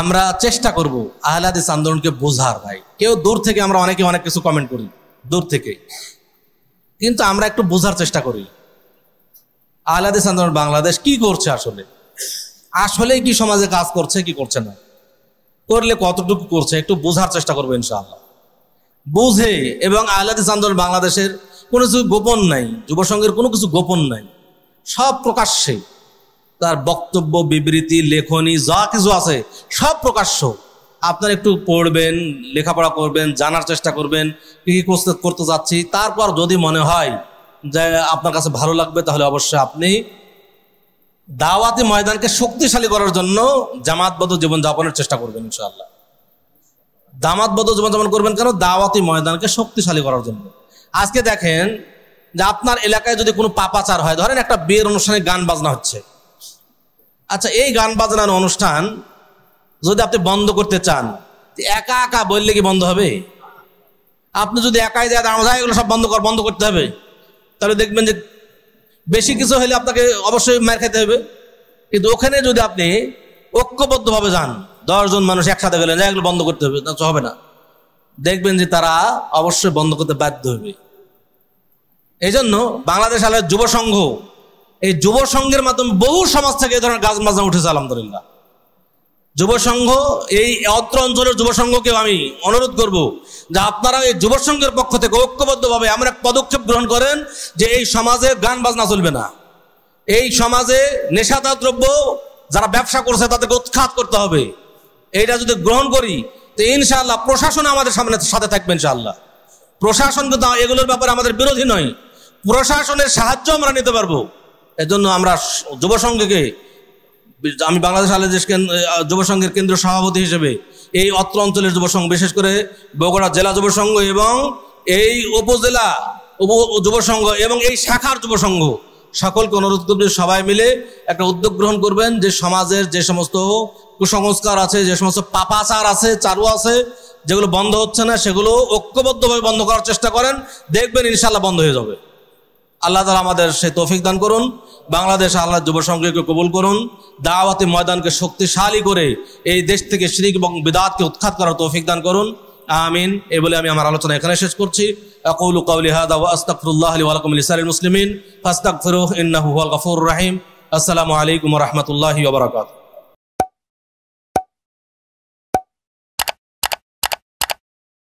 আমরা চেষ্টা করব আহলাদিস আন্দোলনকে বোঝার ভাই কেউ দূর থেকে আমরা অনেকে অনেক কিছু কমেন্ট করি দূর থেকে কিন্তু আমরা একটু বোঝার চেষ্টা করি আহলাদিস আন্দোলন বাংলাদেশ কি করছে আসলে আসলে কি সমাজে কাজ করছে কি করছে না করলে কতটুকু করছে একটু বোঝার চেষ্টা করবো ইনশাআল্লাহ বুঝে এবং আহলাদিস আন্দোলন বাংলাদেশের কোনো কিছু গোপন নাই যুবসংঘের কোনো কিছু গোপন নাই সব প্রকাশ্যে তার বক্তব্য বিবৃতি লেখনী যা কিছু আছে সব প্রকাশ্য আপনার একটু পড়বেন লেখাপড়া করবেন জানার চেষ্টা করবেন কী কী করতে যাচ্ছি তারপর যদি মনে হয় যে আপনার কাছে ভালো লাগবে তাহলে অবশ্যই আপনি দাওয়াতি ময়দানকে শক্তিশালী করার জন্য জামাতবদ্ধ জীবনযাপনের চেষ্টা করবেন ইনশাআল্লাহ দামাতবদ্ধ জীবনযাপন করবেন কেন দাওয়াতি ময়দানকে শক্তিশালী করার জন্য আজকে দেখেন যে আপনার এলাকায় যদি কোনো পাপাচার হয় ধরেন একটা বিয়ের অনুষ্ঠানে গান বাজনা হচ্ছে আচ্ছা এই গান বাজনার অনুষ্ঠান যদি আপনি বন্ধ করতে চান একা একা বললে কি বন্ধ হবে আপনি যদি একাই দেয় আমরা এগুলো সব বন্ধ কর বন্ধ করতে হবে তাহলে দেখবেন যে বেশি কিছু হলে আপনাকে অবশ্যই মার খেতে হবে কিন্তু ওখানে যদি আপনি ঐক্যবদ্ধভাবে যান দশজন মানুষ একসাথে গেলেন যায় এগুলো বন্ধ করতে হবে তো হবে না দেখবেন যে তারা অবশ্যই বন্ধ করতে বাধ্য হবে এই জন্য বাংলাদেশ আলের যুব সংঘ এই যুব সংঘের মাধ্যমে বহু সমাজ থেকে এই ধরনের গাছ মাজা উঠেছে আলহামদুলিল্লাহ যুব সংঘ এই অত্র অঞ্চলের যুব সংঘকে আমি অনুরোধ করব যে আপনারা এই যুব সংঘের পক্ষ থেকে ঐক্যবদ্ধভাবে আমরা এক পদক্ষেপ গ্রহণ করেন যে এই সমাজে গান বাজনা চলবে না এই সমাজে নেশাদার দ্রব্য যারা ব্যবসা করছে তাদেরকে উৎখাত করতে হবে এইটা যদি গ্রহণ করি তো ইনশাআল্লাহ প্রশাসন আমাদের সামনে সাথে থাকবে ইনশাআল্লাহ প্রশাসন কিন্তু এগুলোর ব্যাপারে আমাদের বিরোধী নয় প্রশাসনের সাহায্য আমরা নিতে পারবো এজন্য আমরা যুব সংঘকে আমি বাংলাদেশ আলাদেশ যুব সংঘের কেন্দ্রীয় সভাপতি হিসেবে এই অত্র অঞ্চলের যুব সংঘ বিশেষ করে বগুড়া জেলা যুব সংঘ এবং এই উপজেলা যুব সংঘ এবং এই শাখার যুব সংঘ সকলকে অনুরোধ করবে সবাই মিলে একটা উদ্যোগ গ্রহণ করবেন যে সমাজের যে সমস্ত কুসংস্কার আছে যে সমস্ত পাপাচার আছে চারু আছে যেগুলো বন্ধ হচ্ছে না সেগুলো ঐক্যবদ্ধভাবে বন্ধ করার চেষ্টা করেন দেখবেন ইনশাল্লাহ বন্ধ হয়ে যাবে আল্লাহ তালা আমাদের সেই তৌফিক দান করুন বাংলাদেশ আল্লাহ যুব সংঘকে কবুল করুন দাওয়াতি ময়দানকে শক্তিশালী করে এই দেশ থেকে শ্রিক এবং বিদাতকে উৎখাত করার তৌফিক দান করুন আমিন এ বলে আমি আমার আলোচনা এখানে শেষ করছি أقول قولي هذا وأستغفر الله لي ولكم لسائر المسلمين فاستغفروه إنه هو الغفور الرحيم السلام عليكم ورحمة الله وبركاته